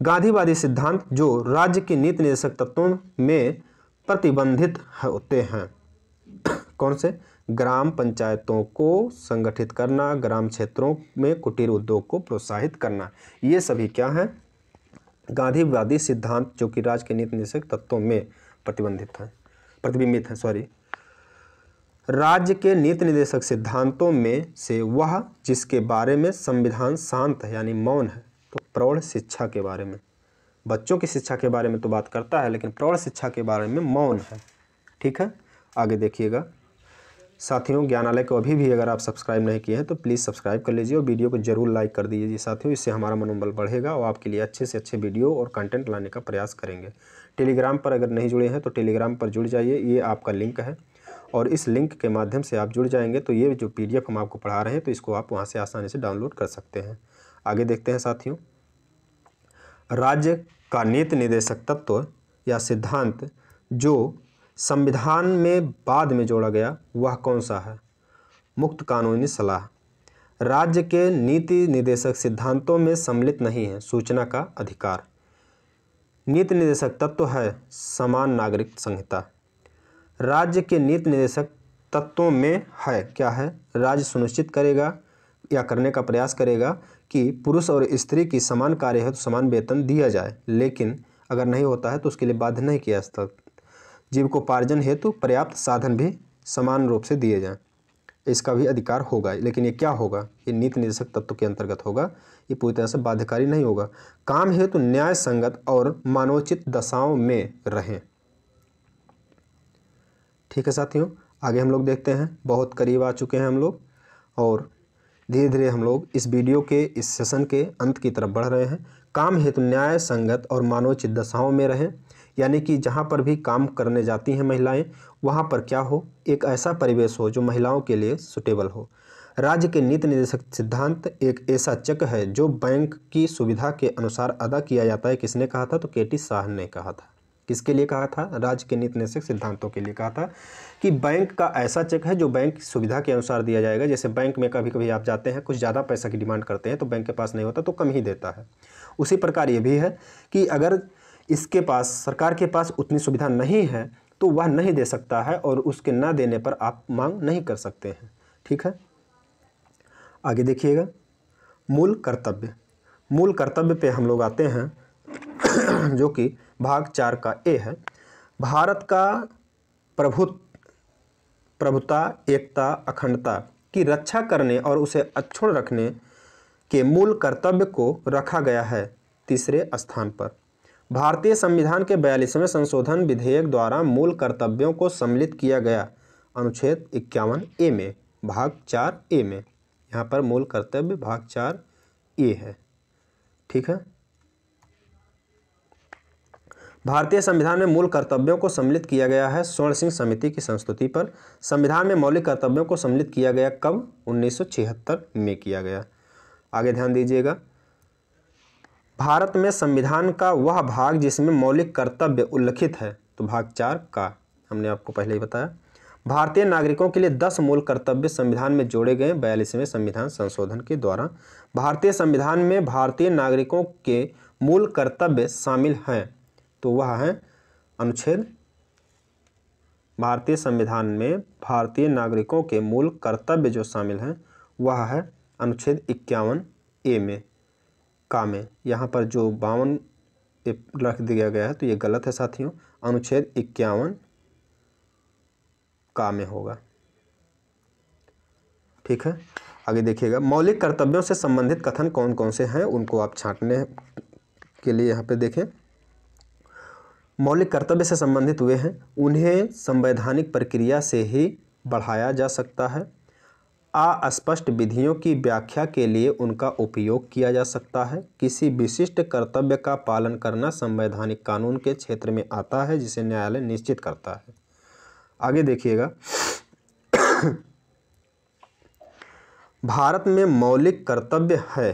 गांधीवादी सिद्धांत जो राज्य के नीति निषेक तत्वों में प्रतिबंधित होते हैं (coughs) कौन से ग्राम पंचायतों को संगठित करना ग्राम क्षेत्रों में कुटीर उद्योग को प्रोत्साहित करना ये सभी क्या हैं गांधीवादी सिद्धांत जो कि राज्य के नीति निषेक तत्वों में प्रतिबंधित हैं प्रतिबिंबित है सॉरी राज्य के नीति निदेशक सिद्धांतों में से वह जिसके बारे में संविधान शांत है यानी मौन है तो प्रौढ़ शिक्षा के बारे में बच्चों की शिक्षा के बारे में तो बात करता है लेकिन प्रौढ़ शिक्षा के बारे में मौन है ठीक है आगे देखिएगा साथियों ज्ञानालय को अभी भी अगर आप सब्सक्राइब नहीं किए हैं तो प्लीज़ सब्सक्राइब कर लीजिए और वीडियो को जरूर लाइक कर दीजिए साथियों इससे हमारा मनोबल बढ़ेगा और आपके लिए अच्छे से अच्छे वीडियो और कंटेंट लाने का प्रयास करेंगे टेलीग्राम पर अगर नहीं जुड़े हैं तो टेलीग्राम पर जुड़ जाइए ये आपका लिंक है और इस लिंक के माध्यम से आप जुड़ जाएंगे तो ये जो पी हम आपको पढ़ा रहे हैं तो इसको आप वहाँ से आसानी से डाउनलोड कर सकते हैं आगे देखते हैं साथियों राज्य का नीति निदेशक तत्व या सिद्धांत जो संविधान में बाद में जोड़ा गया वह कौन सा है मुक्त कानूनी सलाह राज्य के नीति निदेशक सिद्धांतों में सम्मिलित नहीं है सूचना का अधिकार नीति निदेशक तत्व है समान नागरिक संहिता राज्य के नीति निदेशक तत्वों में है क्या है राज्य सुनिश्चित करेगा या करने का प्रयास करेगा कि पुरुष और स्त्री की समान कार्य है तो समान वेतन दिया जाए लेकिन अगर नहीं होता है तो उसके लिए बाध्य नहीं किया जाता जीवकोपार्जन हेतु तो पर्याप्त साधन भी समान रूप से दिए जाएं इसका भी अधिकार होगा लेकिन ये क्या होगा ये नीति निदेशक तत्व के अंतर्गत होगा ये पूरी तरह से बाध्यकारी नहीं होगा काम हेतु तो न्याय संगत और मानोचित दशाओं में रहें ठीक है साथियों आगे हम लोग देखते हैं बहुत करीब आ चुके हैं हम लोग और धीरे धीरे हम लोग इस वीडियो के इस सेशन के अंत की तरफ बढ़ रहे हैं काम हेतु तो न्याय संगत और मानोचित दशाओं में रहें यानी कि जहाँ पर भी काम करने जाती हैं महिलाएं वहाँ पर क्या हो एक ऐसा परिवेश हो जो महिलाओं के लिए सुटेबल हो राज्य के नीति निर्देशक सिद्धांत एक ऐसा चक है जो बैंक की सुविधा के अनुसार अदा किया जाता है किसने कहा था तो के टी शाह ने कहा था किसके लिए कहा था राज्य के नीति निर्देशक सिद्धांतों के लिए कहा था कि बैंक का ऐसा चेक है जो बैंक की सुविधा के अनुसार दिया जाएगा जैसे बैंक में कभी कभी आप जाते हैं कुछ ज़्यादा पैसा की डिमांड करते हैं तो बैंक के पास नहीं होता तो कम ही देता है उसी प्रकार ये भी है कि अगर इसके पास सरकार के पास उतनी सुविधा नहीं है तो वह नहीं दे सकता है और उसके ना देने पर आप मांग नहीं कर सकते हैं ठीक है आगे देखिएगा मूल कर्तव्य मूल कर्तव्य पे हम लोग आते हैं (clears throat) जो कि भाग चार का ए है भारत का प्रभु प्रभुता एकता अखंडता की रक्षा करने और उसे अक्षुण रखने के मूल कर्तव्य को रखा गया है तीसरे स्थान पर भारतीय संविधान के बयालीसवें संशोधन विधेयक द्वारा मूल कर्तव्यों को सम्मिलित किया गया अनुच्छेद इक्यावन ए में भाग चार ए में यहाँ पर मूल कर्तव्य भाग चार ये है ठीक है भारतीय संविधान में मूल कर्तव्यों को सम्मिलित किया गया है स्वर्ण सिंह समिति की संस्तुति पर संविधान में मौलिक कर्तव्यों को सम्मिलित किया गया कब 1976 में किया गया आगे ध्यान दीजिएगा भारत में संविधान का वह भाग जिसमें मौलिक कर्तव्य उल्लिखित है तो भाग चार का हमने आपको पहले ही बताया भारतीय नागरिकों के लिए दस मूल कर्तव्य संविधान में जोड़े गए बयालीसवें संविधान संशोधन के द्वारा भारतीय संविधान में भारतीय नागरिकों के मूल कर्तव्य शामिल हैं तो वह है अनुच्छेद भारतीय संविधान में भारतीय नागरिकों के मूल कर्तव्य जो शामिल हैं वह है अनुच्छेद इक्यावन ए में का में यहाँ पर जो बावन रख दिया गया है तो ये गलत है साथियों अनुच्छेद इक्यावन का में होगा ठीक है आगे देखिएगा मौलिक कर्तव्यों से संबंधित कथन कौन कौन से हैं उनको आप छांटने के लिए यहाँ पे देखें मौलिक कर्तव्य से संबंधित हुए हैं उन्हें संवैधानिक प्रक्रिया से ही बढ़ाया जा सकता है अस्पष्ट विधियों की व्याख्या के लिए उनका उपयोग किया जा सकता है किसी विशिष्ट कर्तव्य का पालन करना संवैधानिक कानून के क्षेत्र में आता है जिसे न्यायालय निश्चित करता है आगे देखिएगा भारत में मौलिक कर्तव्य है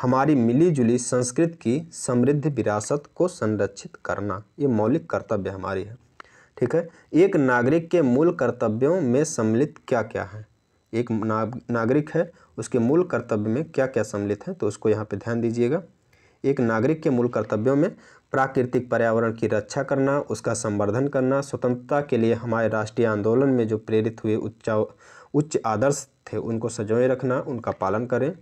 हमारी मिलीजुली संस्कृत की समृद्ध विरासत को संरक्षित करना ये मौलिक कर्तव्य हमारी है ठीक है एक नागरिक के मूल कर्तव्यों में सम्मिलित क्या क्या है एक नागरिक है उसके मूल कर्तव्य में क्या क्या सम्मिलित है तो उसको यहाँ पे ध्यान दीजिएगा एक नागरिक के मूल कर्तव्यों में प्राकृतिक पर्यावरण की रक्षा करना उसका संवर्धन करना स्वतंत्रता के लिए हमारे राष्ट्रीय आंदोलन में जो प्रेरित हुए उच्चा उच्च आदर्श थे उनको सजोए रखना उनका पालन करें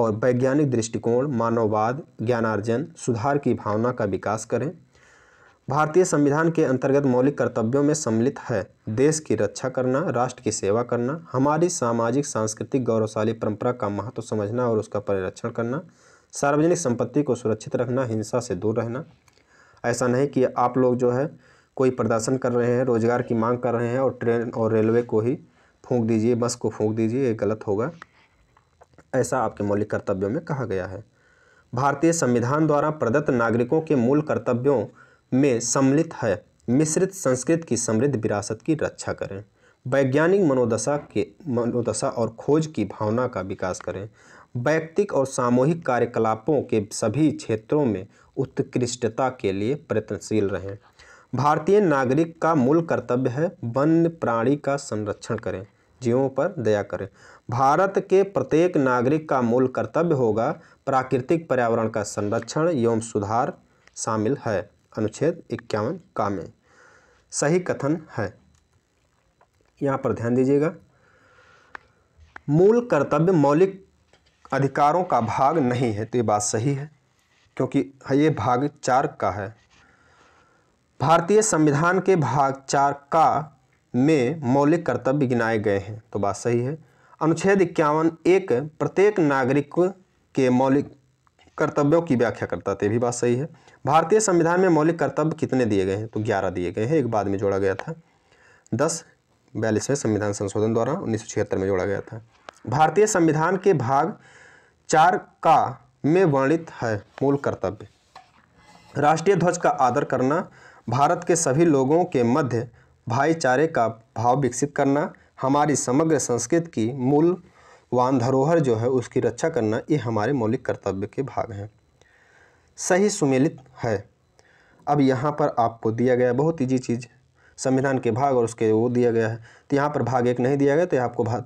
और वैज्ञानिक दृष्टिकोण मानववाद ज्ञानार्जन सुधार की भावना का विकास करें भारतीय संविधान के अंतर्गत मौलिक कर्तव्यों में सम्मिलित है देश की रक्षा करना राष्ट्र की सेवा करना हमारी सामाजिक सांस्कृतिक गौरवशाली परंपरा का महत्व समझना और उसका परिरक्षण करना सार्वजनिक संपत्ति को सुरक्षित रखना हिंसा से दूर रहना ऐसा नहीं कि आप लोग जो है कोई प्रदर्शन कर रहे हैं रोज़गार की मांग कर रहे हैं और ट्रेन और रेलवे को ही फूंक दीजिए बस को फूंक दीजिए ये गलत होगा ऐसा आपके मौलिक कर्तव्यों में कहा गया है भारतीय संविधान द्वारा प्रदत्त नागरिकों के मूल कर्तव्यों में सम्मिलित है मिश्रित संस्कृत की समृद्ध विरासत की रक्षा करें वैज्ञानिक मनोदशा के मनोदशा और खोज की भावना का विकास करें व्यक्तिक और सामूहिक कार्यकलापों के सभी क्षेत्रों में उत्कृष्टता के लिए प्रयत्नशील रहें भारतीय नागरिक का मूल कर्तव्य है वन्य प्राणी का संरक्षण करें जीवों पर दया करें भारत के प्रत्येक नागरिक का मूल कर्तव्य होगा प्राकृतिक पर्यावरण का संरक्षण एवं सुधार शामिल है अनुच्छेद इक्यावन का में सही कथन है यहाँ पर ध्यान दीजिएगा मूल कर्तव्य मौलिक अधिकारों का भाग नहीं है तो ये बात सही है क्योंकि हाँ, ये भाग चार का है भारतीय संविधान के भाग चार का में मौलिक कर्तव्य गिनाए गए हैं तो बात सही है अनुच्छेद इक्यावन एक प्रत्येक नागरिक के मौलिक कर्तव्यों की व्याख्या करता था भी बात सही है भारतीय संविधान में मौलिक कर्तव्य कितने दिए गए हैं तो ग्यारह दिए गए हैं एक बाद में जोड़ा गया था दस बयालीसवें संविधान संशोधन द्वारा उन्नीस में जोड़ा गया था भारतीय संविधान के भाग चार का में वर्णित है मूल कर्तव्य राष्ट्रीय ध्वज का आदर करना भारत के सभी लोगों के मध्य भाईचारे का भाव विकसित करना हमारी समग्र संस्कृति की मूल वान धरोहर जो है उसकी रक्षा करना ये हमारे मौलिक कर्तव्य के भाग हैं सही सुमेलित है अब यहाँ पर आपको दिया गया बहुत ईजी चीज़ संविधान के भाग और उसके वो दिया गया है तो यहाँ पर भाग एक नहीं दिया गया तो आपको भा,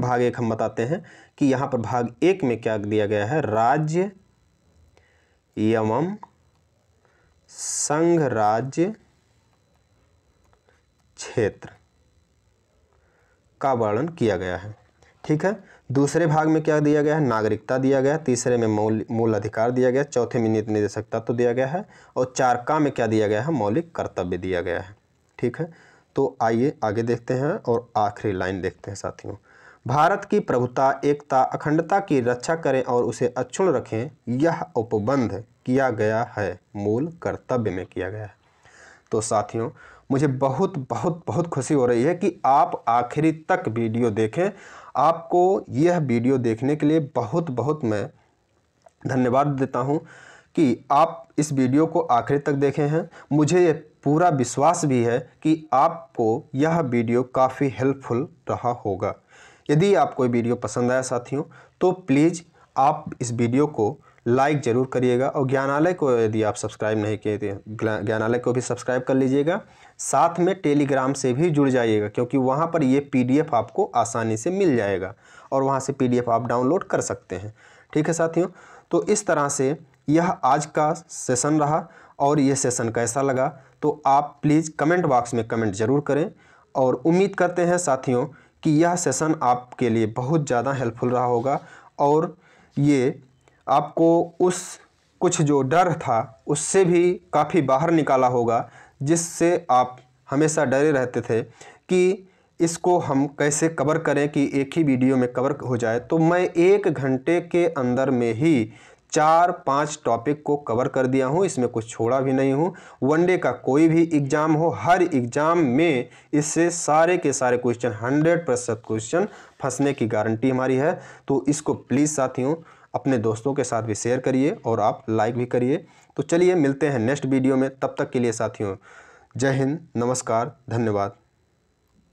भाग एक हम बताते हैं कि यहाँ पर भाग एक में क्या दिया गया है राज्य एवं संघ राज्य क्षेत्र का वर्णन किया गया है ठीक है दूसरे भाग में क्या दिया गया है नागरिकता दिया गया तीसरे में मौल मूल अधिकार दिया गया चौथे में नीति तत्व तो दिया गया है और चार का में क्या दिया गया है मौलिक कर्तव्य दिया गया है ठीक है तो आइए आगे देखते हैं और आखिरी लाइन देखते हैं साथियों भारत की प्रभुता एकता अखंडता की रक्षा करें और उसे अक्षुण रखें यह उपबंध किया गया है मूल कर्तव्य में किया गया है तो साथियों मुझे बहुत बहुत बहुत खुशी हो रही है कि आप आखिरी तक वीडियो देखें आपको यह वीडियो देखने के लिए बहुत बहुत मैं धन्यवाद देता हूं कि आप इस वीडियो को आखिर तक देखे हैं मुझे ये पूरा विश्वास भी है कि आपको यह वीडियो काफ़ी हेल्पफुल रहा होगा यदि आपको ये वीडियो पसंद आया साथियों तो प्लीज़ आप इस वीडियो को लाइक ज़रूर करिएगा और ज्ञानालय को यदि आप सब्सक्राइब नहीं किए थे ज्ञानालय को भी सब्सक्राइब कर लीजिएगा साथ में टेलीग्राम से भी जुड़ जाइएगा क्योंकि वहाँ पर ये पीडीएफ आपको आसानी से मिल जाएगा और वहाँ से पीडीएफ आप डाउनलोड कर सकते हैं ठीक है साथियों तो इस तरह से यह आज का सेशन रहा और ये सेशन कैसा लगा तो आप प्लीज़ कमेंट बॉक्स में कमेंट ज़रूर करें और उम्मीद करते हैं साथियों कि यह सेशन आपके लिए बहुत ज़्यादा हेल्पफुल रहा होगा और ये आपको उस कुछ जो डर था उससे भी काफ़ी बाहर निकाला होगा जिससे आप हमेशा डरे रहते थे कि इसको हम कैसे कवर करें कि एक ही वीडियो में कवर हो जाए तो मैं एक घंटे के अंदर में ही चार पांच टॉपिक को कवर कर दिया हूँ इसमें कुछ छोड़ा भी नहीं हूँ वनडे का कोई भी एग्ज़ाम हो हर एग्ज़ाम में इससे सारे के सारे क्वेश्चन हंड्रेड प्रतिशत क्वेश्चन फंसने की गारंटी हमारी है तो इसको प्लीज़ साथियों अपने दोस्तों के साथ भी शेयर करिए और आप लाइक भी करिए तो चलिए मिलते हैं नेक्स्ट वीडियो में तब तक के लिए साथियों जय हिंद नमस्कार धन्यवाद